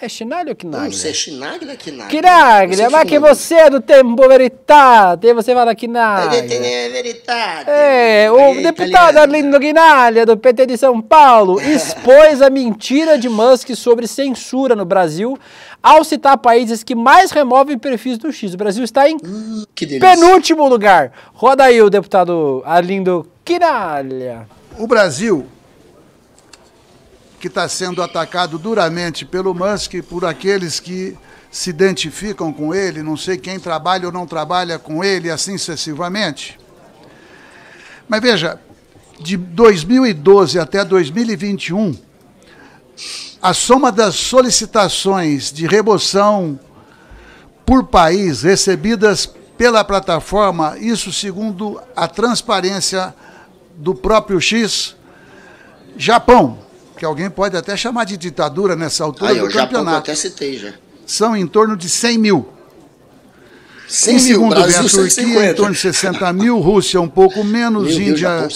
É Schnaglia ou Knaglia? Não é Schnaglia ou Knaglia? Knaglia, mas que você é do tempo veritate, você fala Knaglia. É, é, veritate. É, é o é, deputado italiano. Arlindo Gnaglia, do PT de São Paulo, [LAUGHS] expôs a mentira de Musk sobre censura no Brasil, ao citar países que mais removem perfis do X. O Brasil está em hum, penúltimo lugar. Roda aí o deputado Arlindo Gnaglia. O Brasil que está sendo atacado duramente pelo Musk, por aqueles que se identificam com ele, não sei quem trabalha ou não trabalha com ele, assim sucessivamente. Mas veja, de 2012 até 2021, a soma das solicitações de reboção por país recebidas pela plataforma, isso segundo a transparência do próprio X, Japão, que alguém pode até chamar de ditadura nessa altura Aí, do campeonato. Eu até citei já. São em torno de 100 mil. 100 é em segundo mil, vem Turquia, em torno de 60 mil, Rússia um pouco menos, Meu Índia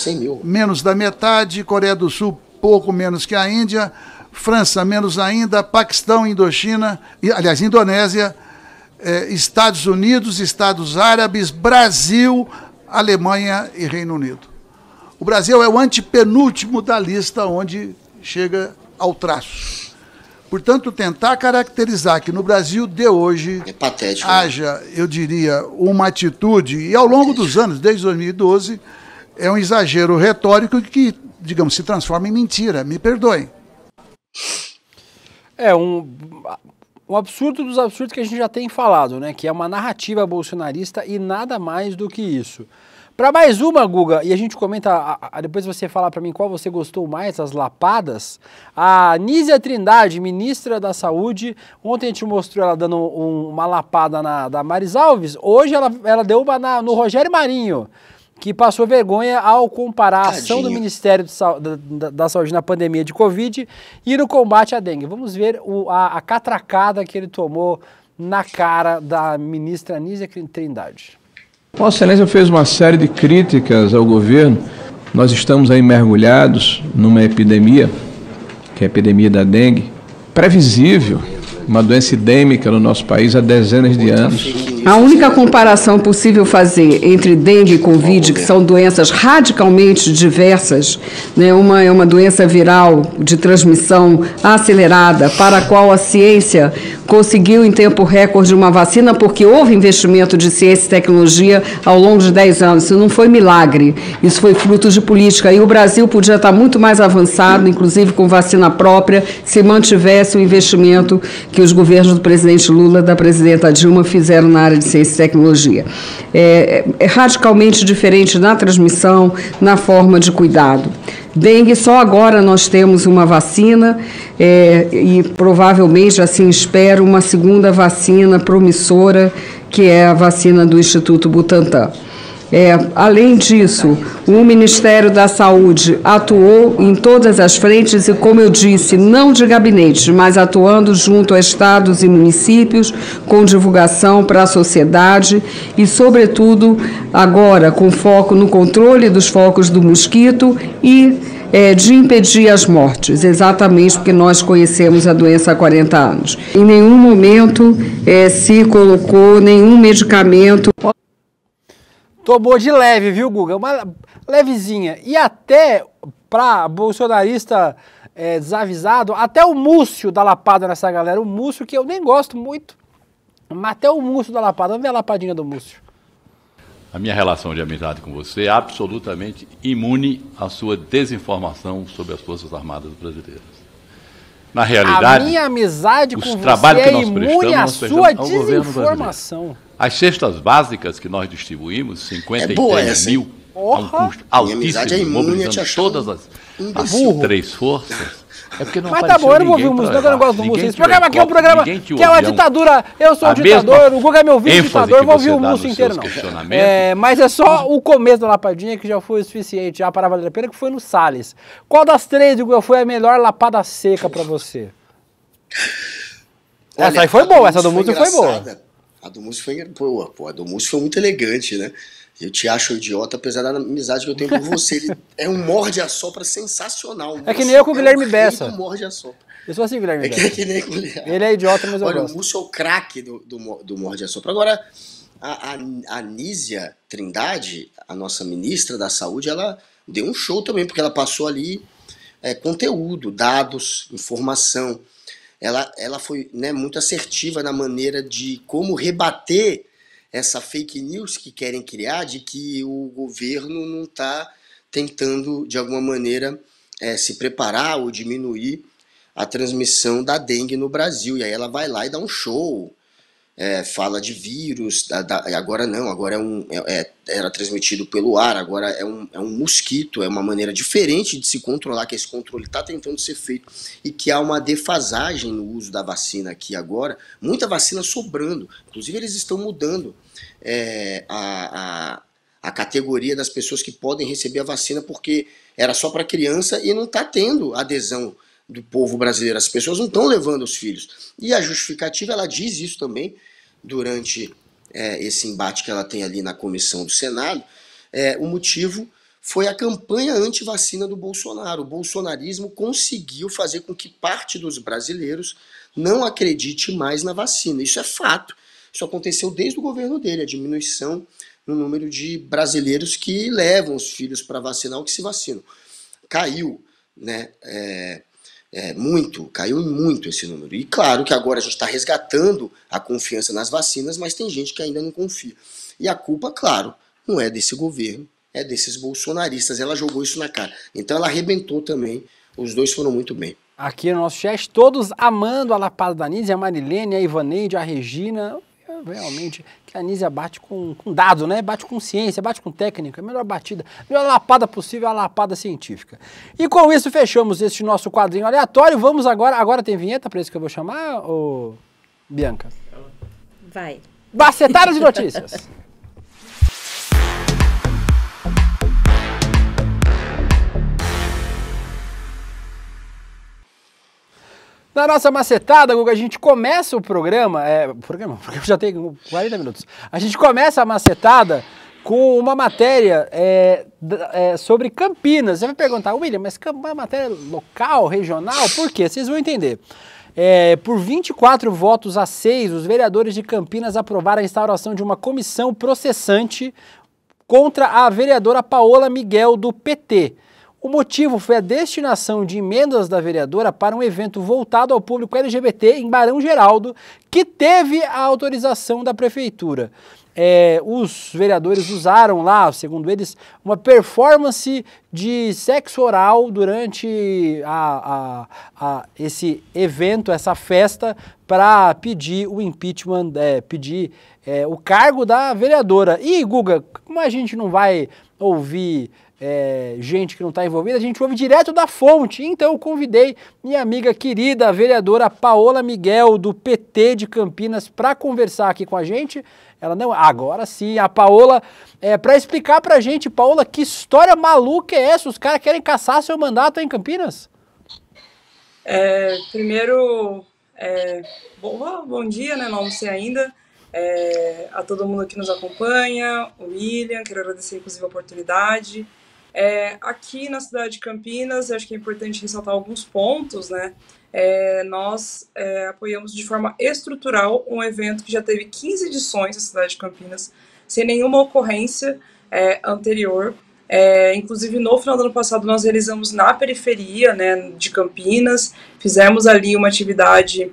menos da metade, Coreia do Sul pouco menos que a Índia, França menos ainda, Paquistão, Indochina, aliás, Indonésia, eh, Estados Unidos, Estados Árabes, Brasil, Alemanha e Reino Unido. O Brasil é o antepenúltimo da lista onde chega ao traço. Portanto, tentar caracterizar que no Brasil de hoje é patético, né? haja, né? eu diria, uma atitude, e ao longo dos anos, desde 2012, é um exagero retórico que, digamos, se transforma em mentira. Me perdoem. É um, um absurdo dos absurdos que a gente já tem falado, né? Que é uma narrativa bolsonarista e nada mais do que isso. Para mais uma, Guga, e a gente comenta, a, a, depois você falar para mim qual você gostou mais, as lapadas. A Nízia Trindade, ministra da Saúde, ontem a gente mostrou ela dando um, uma lapada na da Maris Alves, hoje ela, ela deu uma na, no Rogério Marinho, que passou vergonha ao comparar a ação do Ministério Sa, da, da, da, Saúde na pandemia de Covid e no combate à dengue. Vamos ver o, a, a catracada que ele tomou na cara da ministra Nízia Trindade. Vossa Excelência fez uma série de críticas ao governo. Nós estamos aí mergulhados numa epidemia, que é a epidemia da dengue, previsível, uma doença endêmica no nosso país há dezenas de anos a única comparação possível fazer entre dengue e covid, que são doenças radicalmente diversas, né? uma é uma doença viral de transmissão acelerada, para a qual a ciência conseguiu em tempo recorde uma vacina, porque houve investimento de ciência e tecnologia ao longo de 10 anos. Isso não foi milagre, isso foi fruto de política. E o Brasil podia estar muito mais avançado, inclusive com vacina própria, se mantivesse o investimento que os governos do presidente Lula, da presidenta Dilma, fizeram na área área de ciência e tecnologia. É, é, é radicalmente diferente na transmissão, na forma de cuidado. Dengue, só agora nós temos uma vacina é, e provavelmente, assim espero, uma segunda vacina promissora, que é a vacina do Instituto Butantan. É, além disso, o Ministério da Saúde atuou em todas as frentes e, como eu disse, não de gabinete, mas atuando junto a estados e municípios, com divulgação para a sociedade e, sobretudo, agora com foco no controle dos focos do mosquito e é, de impedir as mortes, exatamente porque nós conhecemos a doença há 40 anos. Em nenhum momento é, se colocou nenhum medicamento. Tomou de leve, viu, Guga? Uma levezinha. E até, para bolsonarista é, desavisado, até o Múcio da Lapada nessa galera. O Múcio, que eu nem gosto muito, mas até o Múcio da Lapada. Vamos ver a lapadinha do Múcio. A minha relação de amizade com você é absolutamente imune à sua desinformação sobre as Forças Armadas Brasileiras. Na realidade, a minha amizade com você é imune à sua desinformação. As cestas básicas que nós distribuímos, 53 é boa essa, mil, a é um custo altíssimo, é mobilizando todas as, as três forças. É porque não Mas tá bom, eu não vou ouvir o músico, eu não gosto do músico. Esse programa aqui é um programa que é uma ditadura. Eu sou o ditador, o Guga é meu vice-ditador, eu vou ouvir o músico inteiro, não. É, mas é só o começo da lapadinha que já foi o suficiente, já ah, para valer a pena, que foi no Salles. Qual das três, Guga, foi a melhor lapada seca para você? Olha, essa aí foi boa, essa do Museu foi boa. A do Múcio foi, pô, pô, a do Múcio foi muito elegante, né? Eu te acho idiota, apesar da amizade que eu tenho com você. Ele é um morde-a-sopra sensacional. É que nem eu com o Guilherme é um Bessa. morde Eu sou assim, Guilherme é Bessa. É que nem com Ele é idiota, mas eu Olha, gosto. o Múcio é o craque do, do, do morde-a-sopra. Agora, a, a, a Nízia Trindade, a nossa ministra da Saúde, ela deu um show também, porque ela passou ali é, conteúdo, dados, informação ela, ela foi né, muito assertiva na maneira de como rebater essa fake news que querem criar de que o governo não está tentando, de alguma maneira, é, se preparar ou diminuir a transmissão da dengue no Brasil. E aí ela vai lá e dá um show é, fala de vírus, da, da, agora não, agora é um, é, é, era transmitido pelo ar, agora é um, é um mosquito, é uma maneira diferente de se controlar, que esse controle está tentando ser feito e que há uma defasagem no uso da vacina aqui agora, muita vacina sobrando, inclusive eles estão mudando é, a, a, a categoria das pessoas que podem receber a vacina porque era só para criança e não está tendo adesão do povo brasileiro. As pessoas não estão levando os filhos. E a justificativa, ela diz isso também durante é, esse embate que ela tem ali na comissão do Senado. É, o motivo foi a campanha anti-vacina do Bolsonaro. O bolsonarismo conseguiu fazer com que parte dos brasileiros não acredite mais na vacina. Isso é fato. Isso aconteceu desde o governo dele, a diminuição no número de brasileiros que levam os filhos para vacinar ou que se vacinam. Caiu, né? É, é, muito, caiu muito esse número. E claro que agora a gente está resgatando a confiança nas vacinas, mas tem gente que ainda não confia. E a culpa, claro, não é desse governo, é desses bolsonaristas. Ela jogou isso na cara. Então ela arrebentou também. Os dois foram muito bem. Aqui no nosso chat, todos amando a Lapada da Nise, a Marilene, a Ivaneide, a Regina, realmente, que a Anísia bate com, com dado, né? Bate com ciência, bate com técnica, é a melhor batida, a melhor lapada possível é a lapada científica. E com isso fechamos este nosso quadrinho aleatório. Vamos agora, agora tem vinheta para isso que eu vou chamar, ô Bianca? Vai. Bacetadas de notícias. [LAUGHS] Na nossa macetada, Guga, a gente começa o programa. É, programa, [LAUGHS] já tem 40 minutos. A gente começa a macetada com uma matéria é, é, sobre Campinas. Você vai perguntar, William, mas uma matéria local, regional? Por quê? Vocês vão entender. É, por 24 votos a 6, os vereadores de Campinas aprovaram a instauração de uma comissão processante contra a vereadora Paola Miguel do PT. O motivo foi a destinação de emendas da vereadora para um evento voltado ao público LGBT em Barão Geraldo, que teve a autorização da prefeitura. É, os vereadores usaram lá, segundo eles, uma performance de sexo oral durante a, a, a esse evento, essa festa, para pedir o impeachment, é, pedir é, o cargo da vereadora. E, Guga, como a gente não vai ouvir é, gente que não está envolvida, a gente ouve direto da fonte. Então eu convidei minha amiga querida, a vereadora Paola Miguel, do PT de Campinas, para conversar aqui com a gente. Ela não, agora sim, a Paola, é, para explicar para a gente, Paola, que história maluca é essa? Os caras querem caçar seu mandato em Campinas? É, primeiro, é, bom, bom dia, né? Não almocei ainda. É, a todo mundo que nos acompanha, o William, quero agradecer inclusive a oportunidade. É, aqui na cidade de Campinas, acho que é importante ressaltar alguns pontos, né? É, nós é, apoiamos de forma estrutural um evento que já teve 15 edições na cidade de Campinas, sem nenhuma ocorrência é, anterior. É, inclusive, no final do ano passado, nós realizamos na periferia né, de Campinas, fizemos ali uma atividade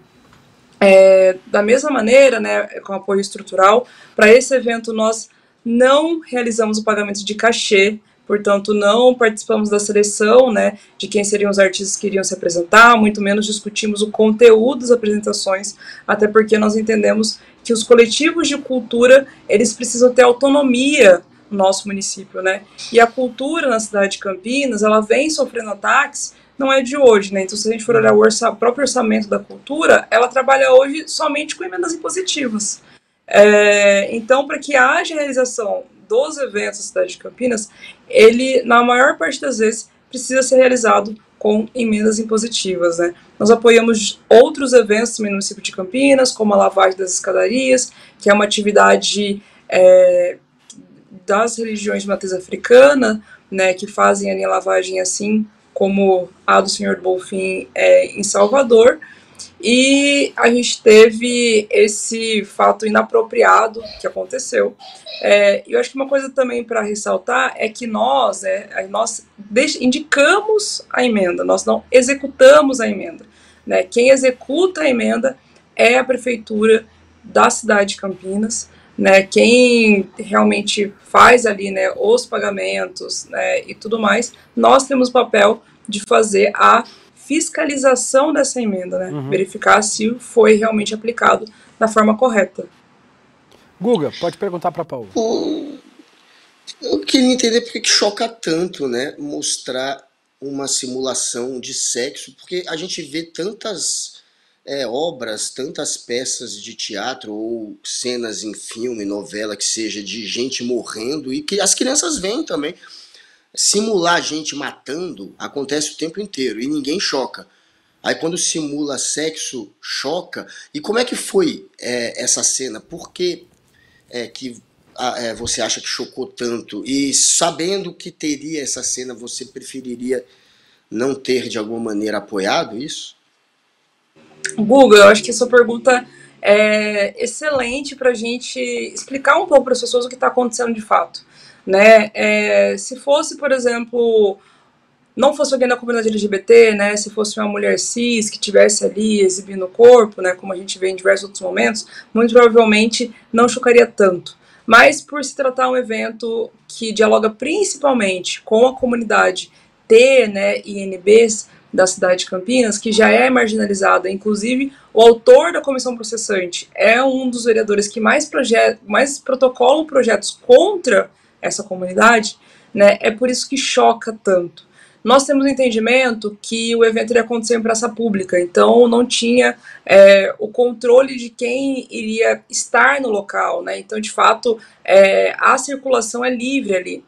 é, da mesma maneira, né, com apoio estrutural. Para esse evento, nós não realizamos o pagamento de cachê, portanto, não participamos da seleção, né, de quem seriam os artistas que iriam se apresentar, muito menos discutimos o conteúdo das apresentações, até porque nós entendemos que os coletivos de cultura, eles precisam ter autonomia no nosso município, né? E a cultura na cidade de Campinas, ela vem sofrendo ataques não é de hoje, né? Então, se a gente for olhar o orça, próprio orçamento da cultura, ela trabalha hoje somente com emendas impositivas. É, então, para que haja realização dos eventos da cidade de Campinas, ele, na maior parte das vezes, precisa ser realizado com emendas impositivas. Né? Nós apoiamos outros eventos no município de Campinas, como a lavagem das escadarias, que é uma atividade é, das religiões de matriz africana, né, que fazem a lavagem assim como a do Senhor do é, em Salvador. E a gente teve esse fato inapropriado que aconteceu. É, eu acho que uma coisa também para ressaltar é que nós, é, nós indicamos a emenda, nós não executamos a emenda. Né? Quem executa a emenda é a prefeitura da cidade de Campinas. Né, quem realmente faz ali né, os pagamentos né, e tudo mais, nós temos o papel de fazer a fiscalização dessa emenda, né? Uhum. Verificar se foi realmente aplicado da forma correta. Guga, pode perguntar para Paulo. Eu queria entender porque que choca tanto, né? Mostrar uma simulação de sexo, porque a gente vê tantas é, obras, tantas peças de teatro ou cenas em filme, novela que seja de gente morrendo e que as crianças veem também. Simular gente matando acontece o tempo inteiro e ninguém choca. Aí quando simula sexo, choca. E como é que foi é, essa cena? Por que, é, que a, é, você acha que chocou tanto? E sabendo que teria essa cena, você preferiria não ter de alguma maneira apoiado isso? Google, eu acho que essa pergunta é excelente para a gente explicar um pouco para as pessoas o que está acontecendo de fato. Né? É, se fosse, por exemplo, não fosse alguém da comunidade LGBT, né, se fosse uma mulher cis que tivesse ali exibindo o corpo, né, como a gente vê em diversos outros momentos, muito provavelmente não chocaria tanto. Mas por se tratar um evento que dialoga principalmente com a comunidade T, né, INBs da cidade de Campinas, que já é marginalizada, inclusive o autor da comissão processante é um dos vereadores que mais, mais protocolam projetos contra essa comunidade, né? É por isso que choca tanto. Nós temos entendimento que o evento iria acontecer em praça pública, então não tinha é, o controle de quem iria estar no local, né? Então, de fato, é, a circulação é livre ali.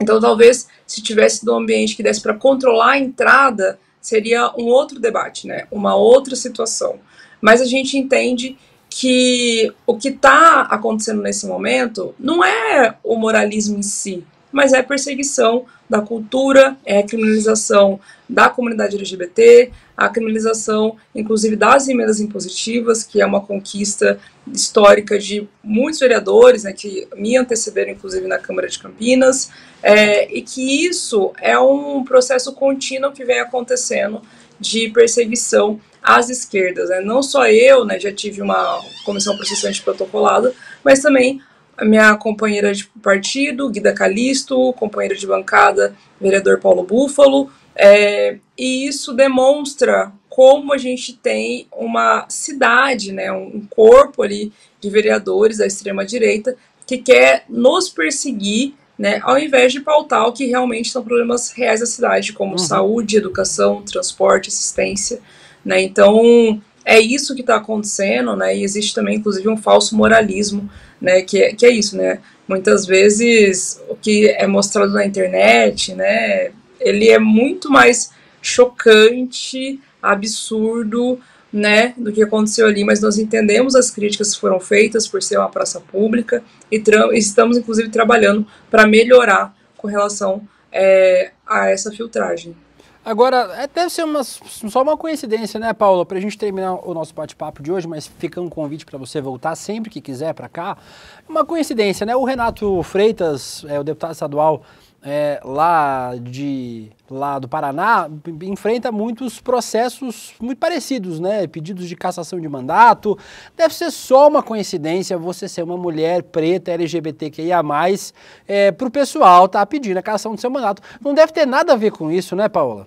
Então, talvez se tivesse do ambiente que desse para controlar a entrada, seria um outro debate, né? Uma outra situação. Mas a gente entende que o que está acontecendo nesse momento não é o moralismo em si, mas é perseguição da cultura, é a criminalização da comunidade LGBT, a criminalização, inclusive, das emendas impositivas, que é uma conquista histórica de muitos vereadores, né, que me antecederam, inclusive, na Câmara de Campinas, é, e que isso é um processo contínuo que vem acontecendo de perseguição às esquerdas. Né? Não só eu né, já tive uma comissão processante protocolada, mas também a minha companheira de partido, Guida Calisto, companheira de bancada, vereador Paulo Búfalo, é, e isso demonstra como a gente tem uma cidade, né, um corpo ali de vereadores da extrema-direita que quer nos perseguir, né, ao invés de pautar o que realmente são problemas reais da cidade, como uhum. saúde, educação, transporte, assistência. Né? Então, é isso que está acontecendo, né? E existe também, inclusive, um falso moralismo, né? Que é, que é isso, né? Muitas vezes o que é mostrado na internet, né? Ele é muito mais chocante, absurdo, né, do que aconteceu ali, mas nós entendemos as críticas que foram feitas por ser uma praça pública e estamos, inclusive, trabalhando para melhorar com relação é, a essa filtragem. Agora, é, deve ser uma, só uma coincidência, né, Paula? Para a gente terminar o nosso bate-papo de hoje, mas fica um convite para você voltar sempre que quiser para cá. Uma coincidência, né? O Renato Freitas, é, o deputado estadual é, lá, de, lá do Paraná, enfrenta muitos processos muito parecidos, né? Pedidos de cassação de mandato. Deve ser só uma coincidência você ser uma mulher preta, LGBTQIA, é, para o pessoal tá pedindo a cassação do seu mandato. Não deve ter nada a ver com isso, né, Paula?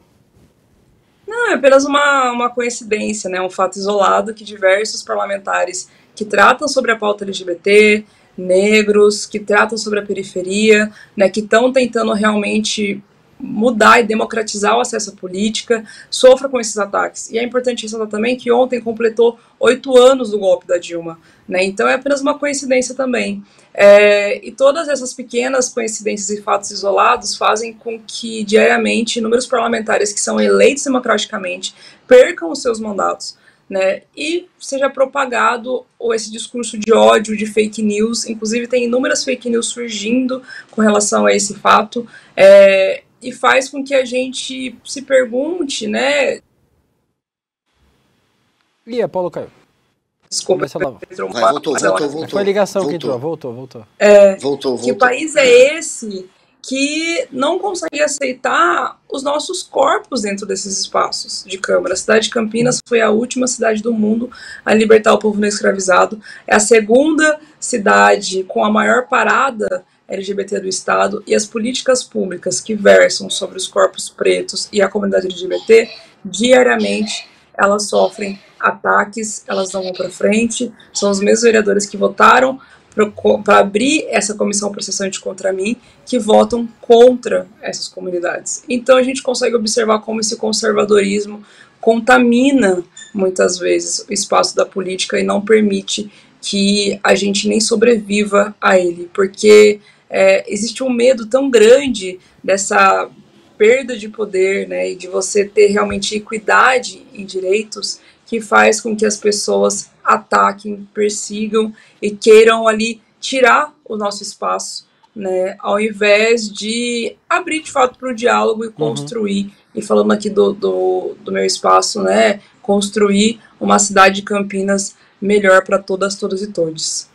Não, é apenas uma, uma coincidência, né? um fato isolado que diversos parlamentares que tratam sobre a pauta LGBT, negros, que tratam sobre a periferia, né, que estão tentando realmente mudar e democratizar o acesso à política, sofra com esses ataques. E é importante ressaltar também que ontem completou oito anos do golpe da Dilma, né? Então é apenas uma coincidência também. É, e todas essas pequenas coincidências e fatos isolados fazem com que, diariamente, inúmeros parlamentares que são eleitos democraticamente percam os seus mandatos. Né, e seja propagado ou esse discurso de ódio, de fake news, inclusive tem inúmeras fake news surgindo com relação a esse fato, é, e faz com que a gente se pergunte, né? E Paulo Caio. Desculpa. Vai, voltou, voltou, voltou. Foi a ligação voltou. que entrou, voltou, voltou. É, voltou, voltou. Que país é esse que não consegue aceitar os nossos corpos dentro desses espaços de câmara. A cidade de Campinas foi a última cidade do mundo a libertar o povo não escravizado. É a segunda cidade com a maior parada LGBT do Estado e as políticas públicas que versam sobre os corpos pretos e a comunidade LGBT diariamente elas sofrem ataques, elas não vão para frente, são os mesmos vereadores que votaram para abrir essa comissão processante contra mim, que votam contra essas comunidades. Então a gente consegue observar como esse conservadorismo contamina muitas vezes o espaço da política e não permite que a gente nem sobreviva a ele, porque é, existe um medo tão grande dessa perda de poder, né, e de você ter realmente equidade em direitos que faz com que as pessoas ataquem, persigam e queiram ali tirar o nosso espaço, né, ao invés de abrir de fato para o diálogo e uhum. construir. Uhum. E falando aqui do, do, do meu espaço, né, construir uma cidade de Campinas melhor para todas, todas e todos.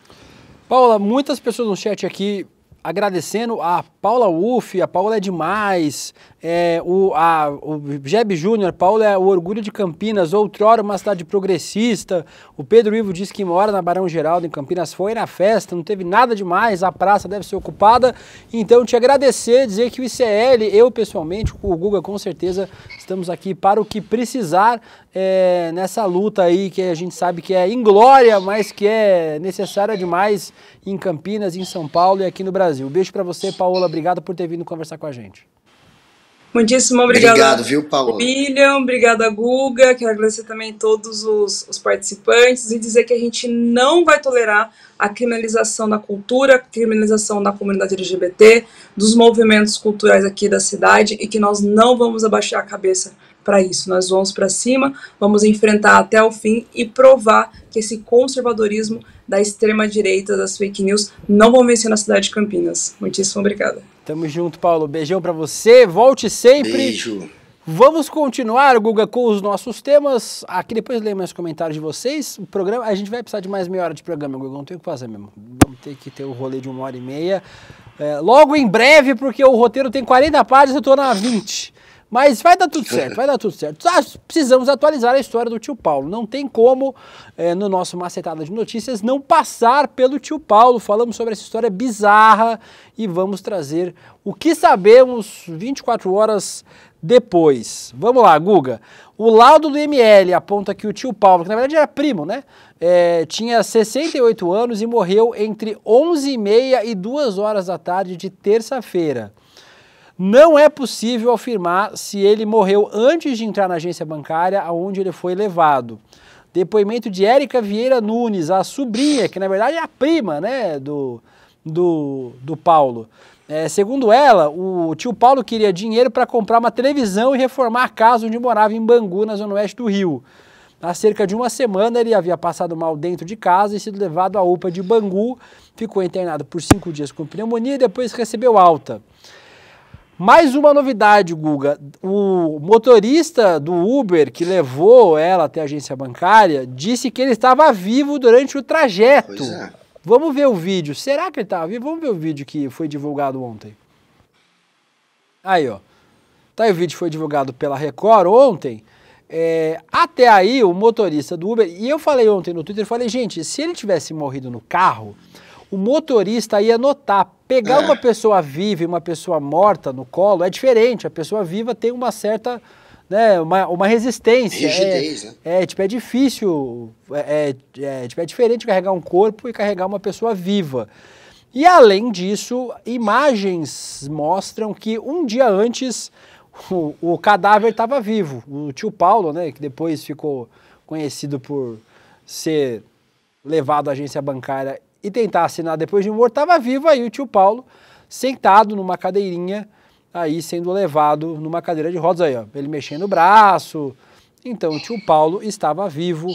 Paula, muitas pessoas no chat aqui agradecendo a Paula Wolff, a Paula é demais, é, o, a, o Jeb Júnior, Paula é o orgulho de Campinas, outrora uma cidade progressista, o Pedro Ivo diz que mora na Barão Geraldo, em Campinas, foi na festa, não teve nada demais, a praça deve ser ocupada, então te agradecer, dizer que o ICL, eu pessoalmente, o Guga com certeza, estamos aqui para o que precisar é, nessa luta aí que a gente sabe que é inglória, mas que é necessária demais em Campinas, em São Paulo e aqui no Brasil. Brasil. Um beijo para você, Paola. Obrigado por ter vindo conversar com a gente. Muitíssimo obrigado. Obrigado, viu, Paulo? William, obrigada, Guga. Quero agradecer também todos os, os, participantes e dizer que a gente não vai tolerar a criminalização da cultura, a criminalização da comunidade LGBT, dos movimentos culturais aqui da cidade e que nós não vamos abaixar a cabeça para isso. Nós vamos para cima, vamos enfrentar até o fim e provar que esse conservadorismo da extrema-direita, das fake news, não vão vencer na cidade de Campinas. Muitíssimo obrigada. Tamo junto, Paulo. Beijão para você. Volte sempre. Beijo. Vamos continuar, Guga, com os nossos temas. Aqui depois leio mais comentários de vocês. O programa, a gente vai precisar de mais meia hora de programa, Guga. Não tem o que fazer mesmo. Vamos ter que ter o rolê de uma hora e meia. É, logo em breve, porque o roteiro tem 40 páginas, eu tô na 20. Mas vai dar tudo certo, [LAUGHS] vai dar tudo certo. Ah, precisamos atualizar a história do tio Paulo. Não tem como, é, no nosso macetada de notícias, não passar pelo tio Paulo. Falamos sobre essa história bizarra e vamos trazer o que sabemos 24 horas depois. Vamos lá, Guga. O laudo do ML aponta que o tio Paulo, que na verdade era primo, né? É, tinha 68 anos e morreu entre 11h30 e 2 horas da tarde de terça-feira. Não é possível afirmar se ele morreu antes de entrar na agência bancária aonde ele foi levado. Depoimento de Érica Vieira Nunes, a sobrinha, que na verdade é a prima né, do, do, do Paulo. É, segundo ela, o tio Paulo queria dinheiro para comprar uma televisão e reformar a casa onde morava em Bangu, na zona oeste do Rio. Há cerca de uma semana ele havia passado mal dentro de casa e sido levado à UPA de Bangu, ficou internado por cinco dias com pneumonia e depois recebeu alta. Mais uma novidade, Guga. O motorista do Uber que levou ela até a agência bancária disse que ele estava vivo durante o trajeto. É. Vamos ver o vídeo. Será que ele estava vivo? Vamos ver o vídeo que foi divulgado ontem. Aí, ó. Tá aí o vídeo foi divulgado pela Record ontem. É, até aí, o motorista do Uber. E eu falei ontem no Twitter, falei, gente, se ele tivesse morrido no carro, o motorista ia notar. Pegar é. uma pessoa viva e uma pessoa morta no colo é diferente. A pessoa viva tem uma certa né, uma, uma resistência. É, Rigidez, é, né? É, tipo, é difícil, é, é, é, tipo, é diferente carregar um corpo e carregar uma pessoa viva. E além disso, imagens mostram que um dia antes o, o cadáver estava vivo. O tio Paulo, né, que depois ficou conhecido por ser levado à agência bancária e tentar assinar depois de morto, estava vivo aí o tio Paulo, sentado numa cadeirinha, aí sendo levado numa cadeira de rodas aí, ó, ele mexendo o braço. Então o tio Paulo estava vivo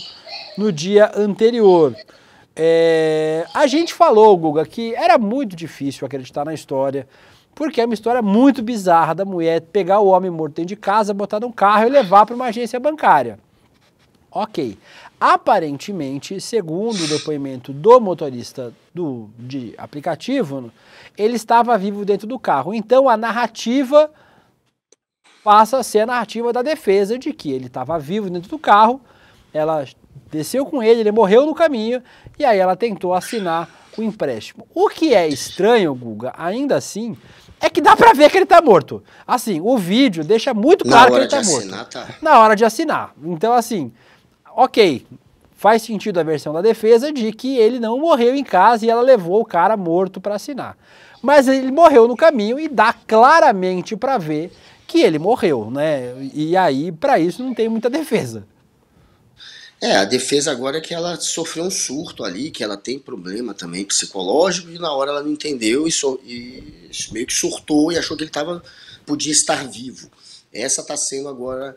no dia anterior. É, a gente falou, Guga, que era muito difícil acreditar na história, porque é uma história muito bizarra da mulher pegar o homem morto dentro de casa, botar num carro e levar para uma agência bancária. Ok. Aparentemente, segundo o depoimento do motorista do, de aplicativo, ele estava vivo dentro do carro. Então a narrativa passa a ser a narrativa da defesa de que ele estava vivo dentro do carro, ela desceu com ele, ele morreu no caminho e aí ela tentou assinar o empréstimo. O que é estranho, Guga, ainda assim, é que dá para ver que ele tá morto. Assim, o vídeo deixa muito claro que ele tá morto. Assinar, tá. Na hora de assinar. Então, assim, ok, faz sentido a versão da defesa de que ele não morreu em casa e ela levou o cara morto para assinar. Mas ele morreu no caminho e dá claramente para ver que ele morreu, né? E aí, para isso, não tem muita defesa. É, a defesa agora é que ela sofreu um surto ali, que ela tem problema também psicológico, e na hora ela não entendeu e, so, e meio que surtou e achou que ele tava, podia estar vivo. Essa está sendo agora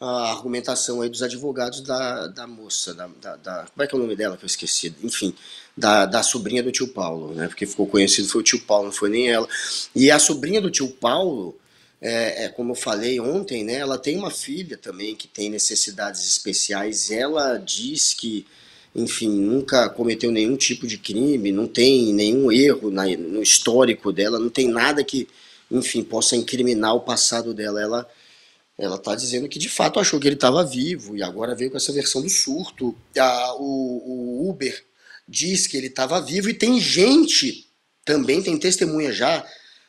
a argumentação aí dos advogados da, da moça, da, da, da, Como é que é o nome dela que eu esqueci? Enfim, da, da sobrinha do tio Paulo, né? Porque ficou conhecido foi o tio Paulo, não foi nem ela. E a sobrinha do tio Paulo, é, é, como eu falei ontem, né? Ela tem uma filha também que tem necessidades especiais. Ela diz que, enfim, nunca cometeu nenhum tipo de crime, não tem nenhum erro na, no histórico dela, não tem nada que, enfim, possa incriminar o passado dela. Ela ela está dizendo que de fato achou que ele estava vivo e agora veio com essa versão do surto. A, o, o Uber diz que ele estava vivo e tem gente também, tem testemunha já,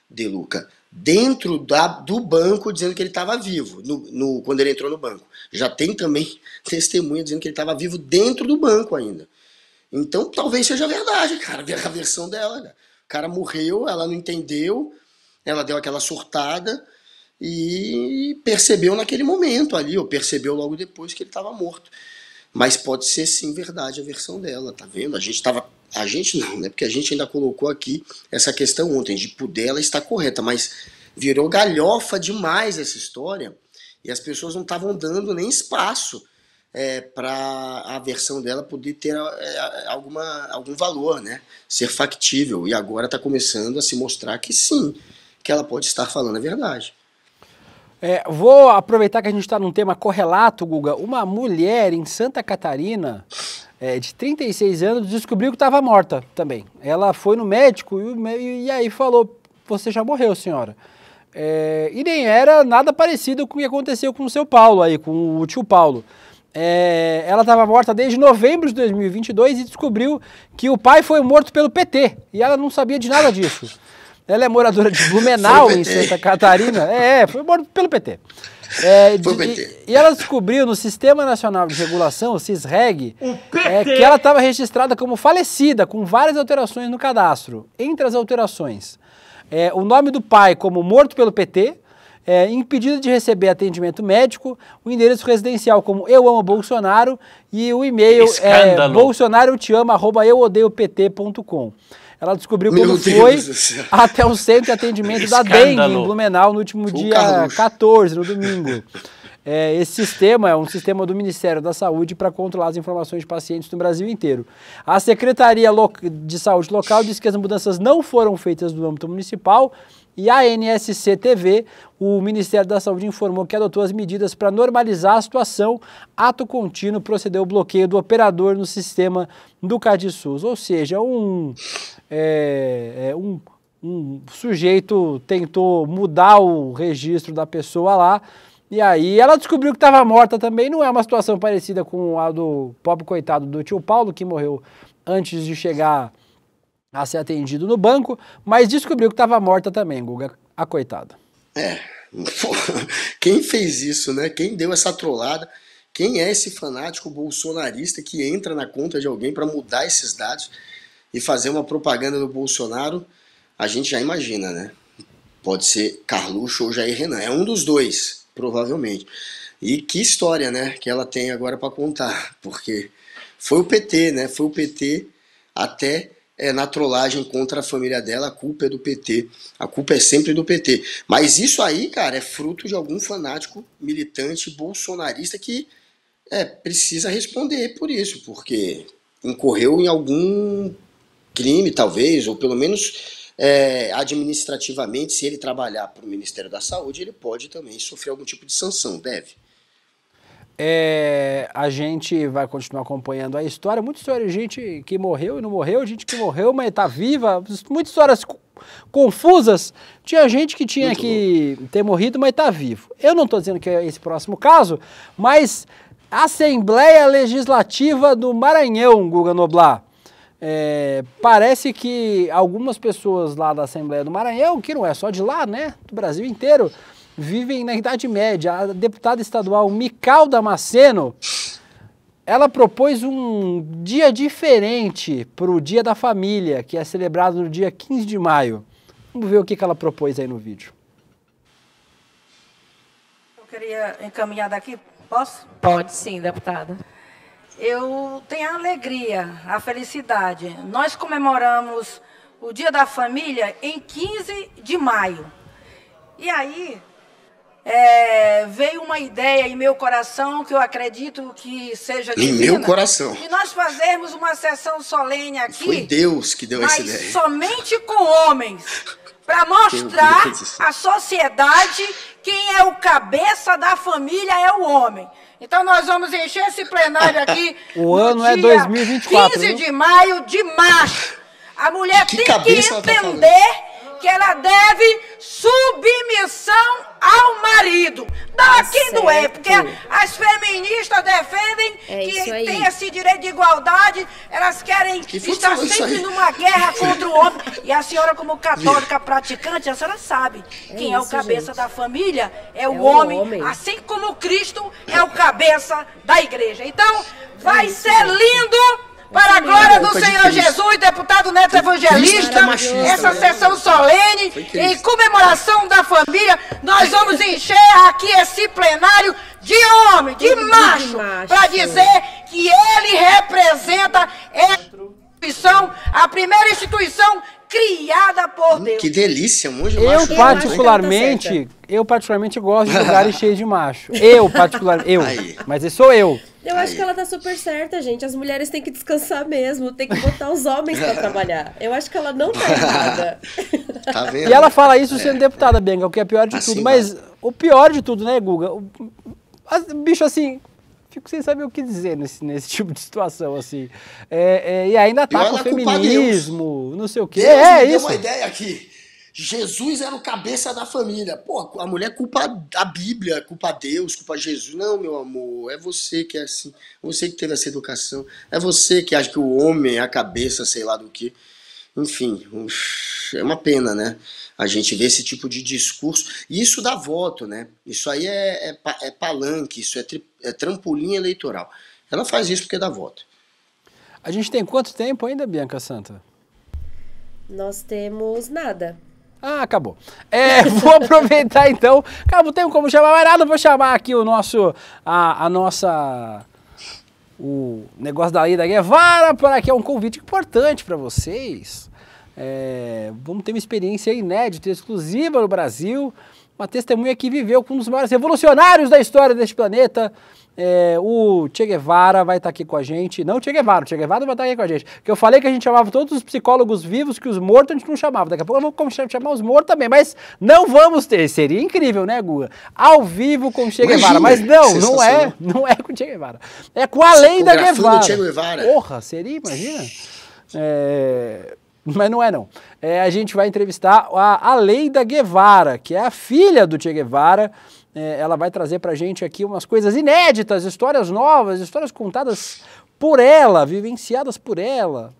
De Luca, dentro da, do banco dizendo que ele estava vivo, no, no, quando ele entrou no banco. Já tem também [LAUGHS] testemunha dizendo que ele estava vivo dentro do banco ainda. Então talvez seja verdade, cara, a versão dela. Cara. Né? O cara morreu, ela não entendeu, ela deu aquela surtada e percebeu naquele momento ali, ou percebeu logo depois que ele estava morto. Mas pode ser sim verdade a versão dela, tá vendo? A gente estava. A gente não, né? Porque a gente ainda colocou aqui essa questão ontem, de puder ela está correta, mas virou galhofa demais essa história e as pessoas não estavam dando nem espaço é, para a versão dela poder ter é, alguma, algum valor, né? Ser factível. E agora está começando a se mostrar que sim, que ela pode estar falando a verdade. É, vou aproveitar que a gente está num tema correlato, Guga. Uma mulher em Santa Catarina, é, de 36 anos, descobriu que estava morta também. Ela foi no médico e, e aí falou: Você já morreu, senhora. É, e nem era nada parecido com o que aconteceu com o seu Paulo aí, com o tio Paulo. É, ela estava morta desde novembro de 2022 e descobriu que o pai foi morto pelo PT e ela não sabia de nada disso. Ela é moradora de Blumenau, em Santa Catarina. É, foi morto pelo PT. É, foi é, de, PT. E, e, ela descobriu no Sistema Nacional de Regulação, o CISREG, o é, que ela estava registrada como falecida, com várias alterações no cadastro. Entre as alterações, é, o nome do pai como morto pelo PT, é, impedido de receber atendimento médico, o endereço residencial como Eu Amo Bolsonaro e o e-mail é bolsonaro te ama, arroba eu odeio pt.com. Ela descobriu Meu Deus foi até o centro de atendimento Escândalo. da dengue em Blumenau no último dia Carluxo. 14, no domingo. É, esse sistema é um sistema do Ministério da Saúde para controlar as informações de pacientes no Brasil inteiro. A Secretaria de Saúde Local disse que as mudanças não foram feitas no âmbito municipal e a NSC TV, o Ministério da Saúde informou que adotou as medidas para normalizar a situação. Ato contínuo procedeu o bloqueio do operador no sistema do CadSUS, ou seja, um é, é um, um sujeito tentou mudar o registro da pessoa lá. E aí ela descobriu que estava morta também. Não é uma situação parecida com a do pobre coitado do tio Paulo, que morreu antes de chegar a ser atendido no banco, mas descobriu que estava morta também, Guga, a coitada. É, quem fez isso, né? Quem deu essa trollada? Quem é esse fanático bolsonarista que entra na conta de alguém para mudar esses dados? e fazer uma propaganda do Bolsonaro, a gente já imagina, né? Pode ser Carluxo ou Jair Renan. É um dos dois, provavelmente. E que história, né? Que ela tem agora para contar, porque foi o PT, né? Foi o PT até é, na trollagem contra a família dela, a culpa é do PT. A culpa é sempre do PT. Mas isso aí, cara, é fruto de algum fanático militante bolsonarista que é, precisa responder por isso, porque incorreu em algum crime, talvez, ou pelo menos é, administrativamente, se ele trabalhar para o Ministério da Saúde, ele pode também sofrer algum tipo de sanção, deve. É, a gente vai continuar acompanhando a história. Muita história, gente que morreu e não morreu, gente que morreu, mas está viva. Muitas histórias confusas. Tinha gente que tinha Muito que louco. ter morrido, mas está vivo. Eu não estou dizendo que é esse próximo caso, mas Assembleia Legislativa do Maranhão, Guga Noblar é, parece que algumas pessoas lá da Assembleia do Maranhão, que não é só de lá, né? Do Brasil inteiro, vivem na Idade Média. A deputada estadual Mical Damasceno, ela propôs um dia diferente para o Dia da Família, que é celebrado no dia 15 de maio. Vamos ver o que, que ela propôs aí no vídeo. Eu queria encaminhar daqui, posso? Pode sim, deputada eu tenho a alegria, a felicidade. Nós comemoramos o Dia da Família em 15 de maio. E aí é, veio uma ideia em meu coração, que eu acredito que seja divina, Em meu coração. De nós fazermos uma sessão solene aqui. Foi Deus que deu essa ideia. somente com homens. Para mostrar à sociedade quem é o cabeça da família é o homem. Então nós vamos encher esse plenário aqui. [LAUGHS] o ano é 2024. 15 viu? de maio de março. A mulher que tem que tá entender que ela deve submissão ao marido. Dá tá quem certo. doer, porque as feministas defendem é que tem esse direito de igualdade, elas querem que estar sempre numa guerra contra o homem. E a senhora, como católica praticante, a senhora sabe é quem isso, é o cabeça gente. da família é, é o, homem, homem, assim como Cristo é o cabeça da igreja. Então, vai é ser lindo para a glória é do Senhor Jesus, deputado Neto Evangelista, é essa né? sessão solene, em comemoração da família, nós vamos encher aqui esse plenário de homem, de macho, para dizer que ele representa a primeira instituição criada por hum, Deus. Que delícia, muito Eu particularmente, eu particularmente gosto de lugares [LAUGHS] cheios de macho. Eu particularmente, eu, mas esse sou eu. Eu Aí. acho que ela tá super certa, gente. As mulheres têm que descansar mesmo, tem que botar os homens para trabalhar. Eu acho que ela não tá errada. [LAUGHS] tá vendo? E ela fala isso é. sendo deputada, é. Benga, o que é pior de assim, tudo. Mas o pior de tudo, né, Guga? O, bicho, assim, fico sem saber o que dizer nesse, nesse [LAUGHS] tipo de situação, assim. É, é, e ainda tá com o é feminismo, não sei o quê. Deus é, me isso. Deu uma ideia aqui. Jesus era o cabeça da família. Pô, a mulher culpa a Bíblia, culpa Deus, culpa Jesus. Não, meu amor, é você que é assim. Você que teve essa educação. É você que acha que o homem é a cabeça, sei lá do que. Enfim, é uma pena, né? A gente vê esse tipo de discurso. E isso dá voto, né? Isso aí é, é, é palanque, isso é, tri, é trampolim eleitoral. Ela faz isso porque dá voto. A gente tem quanto tempo ainda, Bianca Santa? Nós temos nada. Ah, acabou. É, [LAUGHS] vou aproveitar então. Cara, não tenho como chamar mais nada, vou chamar aqui o nosso. A, a nossa. O negócio da Lida Guevara, para que é um convite importante para vocês. É, vamos ter uma experiência inédita, exclusiva no Brasil. Uma testemunha que viveu com um dos maiores revolucionários da história deste planeta, é, o Che Guevara vai estar tá aqui com a gente. Não o Che Guevara, o Che Guevara vai estar tá aqui com a gente. Porque eu falei que a gente chamava todos os psicólogos vivos que os mortos a gente não chamava. Daqui a pouco vamos chamar os mortos também, mas não vamos ter. Seria incrível, né, Guga? Ao vivo com o Che Guevara. Mas não, não é, não é com o Che Guevara. É com a lei da Guevara. Che Guevara. Porra, seria, imagina? É... Mas não é não. É, a gente vai entrevistar a Aleida Guevara, que é a filha do Che Guevara, é, ela vai trazer para a gente aqui umas coisas inéditas, histórias novas, histórias contadas por ela, vivenciadas por ela.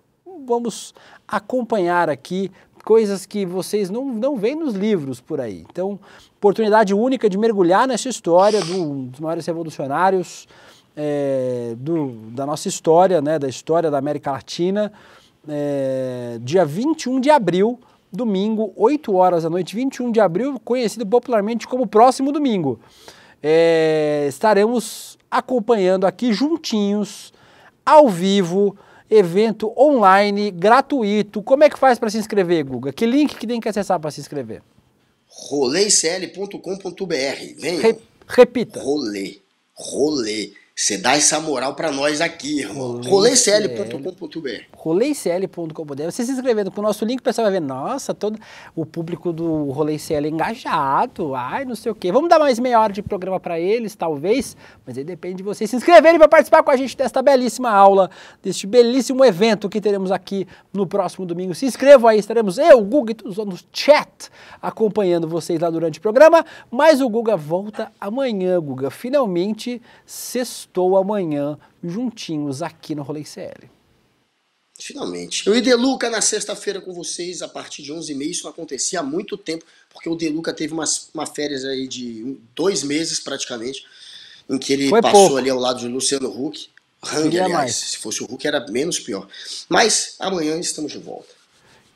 Vamos acompanhar aqui coisas que vocês não, não veem nos livros por aí. Então, oportunidade única de mergulhar nessa história do, dos maiores revolucionários é, do, da nossa história, né, da história da América Latina. É, dia 21 de abril, domingo, 8 horas da noite, 21 de abril, conhecido popularmente como Próximo Domingo. É, estaremos acompanhando aqui juntinhos, ao vivo, evento online, gratuito. Como é que faz para se inscrever, Guga? Que link que tem que acessar para se inscrever? roleicl.com.br. Vem. Re repita. Rolê. Rolê. Você dá essa moral para nós aqui, irmão. roleicl.com.br. roleicl.com.br. Você se inscrevendo com o nosso link, o pessoal vai ver, nossa, todo o público do Roleicl engajado, ai, não sei o quê. Vamos dar mais meia hora de programa para eles, talvez, mas aí depende de vocês se inscreverem para participar com a gente desta belíssima aula, deste belíssimo evento que teremos aqui no próximo domingo. Se inscrevam aí, estaremos eu, o Guga e todos no chat acompanhando vocês lá durante o programa, mas o Guga volta amanhã, Guga. Finalmente, sexto estou amanhã, juntinhos aqui no Rolê CL. Finalmente. Eu e Deluca na sexta-feira com vocês, a partir de 11h30. Isso não acontecia há muito tempo, porque o Deluca teve umas, uma férias aí de dois meses praticamente, em que ele Foi passou pouco. ali ao lado de Luciano Huck. Hang, é aliás, mais. se fosse o Huck era menos pior. Mas amanhã estamos de volta.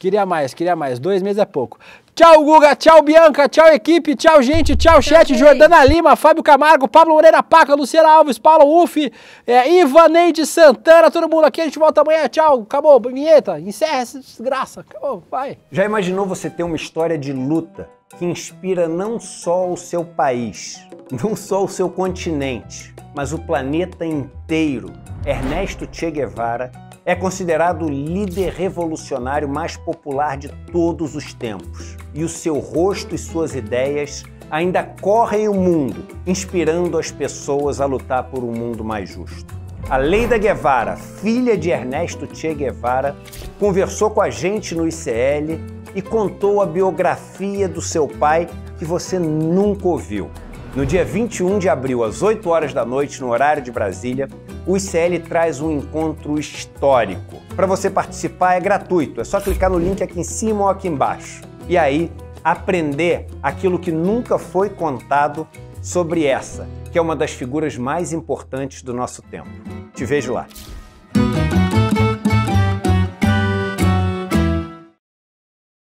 Queria mais, queria mais. Dois meses é pouco. Tchau, Guga. Tchau, Bianca. Tchau, equipe. Tchau, gente. Tchau, chat. Jordana Lima, Fábio Camargo, Pablo Moreira Paca, Luciana Alves, Paulo Uff, é, Neide Santana. Todo mundo aqui. A gente volta amanhã. Tchau. Acabou. Vinheta. Encerra essa desgraça. Acabou. Vai. Já imaginou você ter uma história de luta que inspira não só o seu país, não só o seu continente, mas o planeta inteiro? Ernesto Che Guevara é considerado o líder revolucionário mais popular de todos os tempos. E o seu rosto e suas ideias ainda correm o mundo, inspirando as pessoas a lutar por um mundo mais justo. A Leida Guevara, filha de Ernesto Che Guevara, conversou com a gente no ICL e contou a biografia do seu pai que você nunca ouviu. No dia 21 de abril, às 8 horas da noite, no horário de Brasília, o ICL traz um encontro histórico. Para você participar é gratuito, é só clicar no link aqui em cima ou aqui embaixo. E aí, aprender aquilo que nunca foi contado sobre essa, que é uma das figuras mais importantes do nosso tempo. Te vejo lá.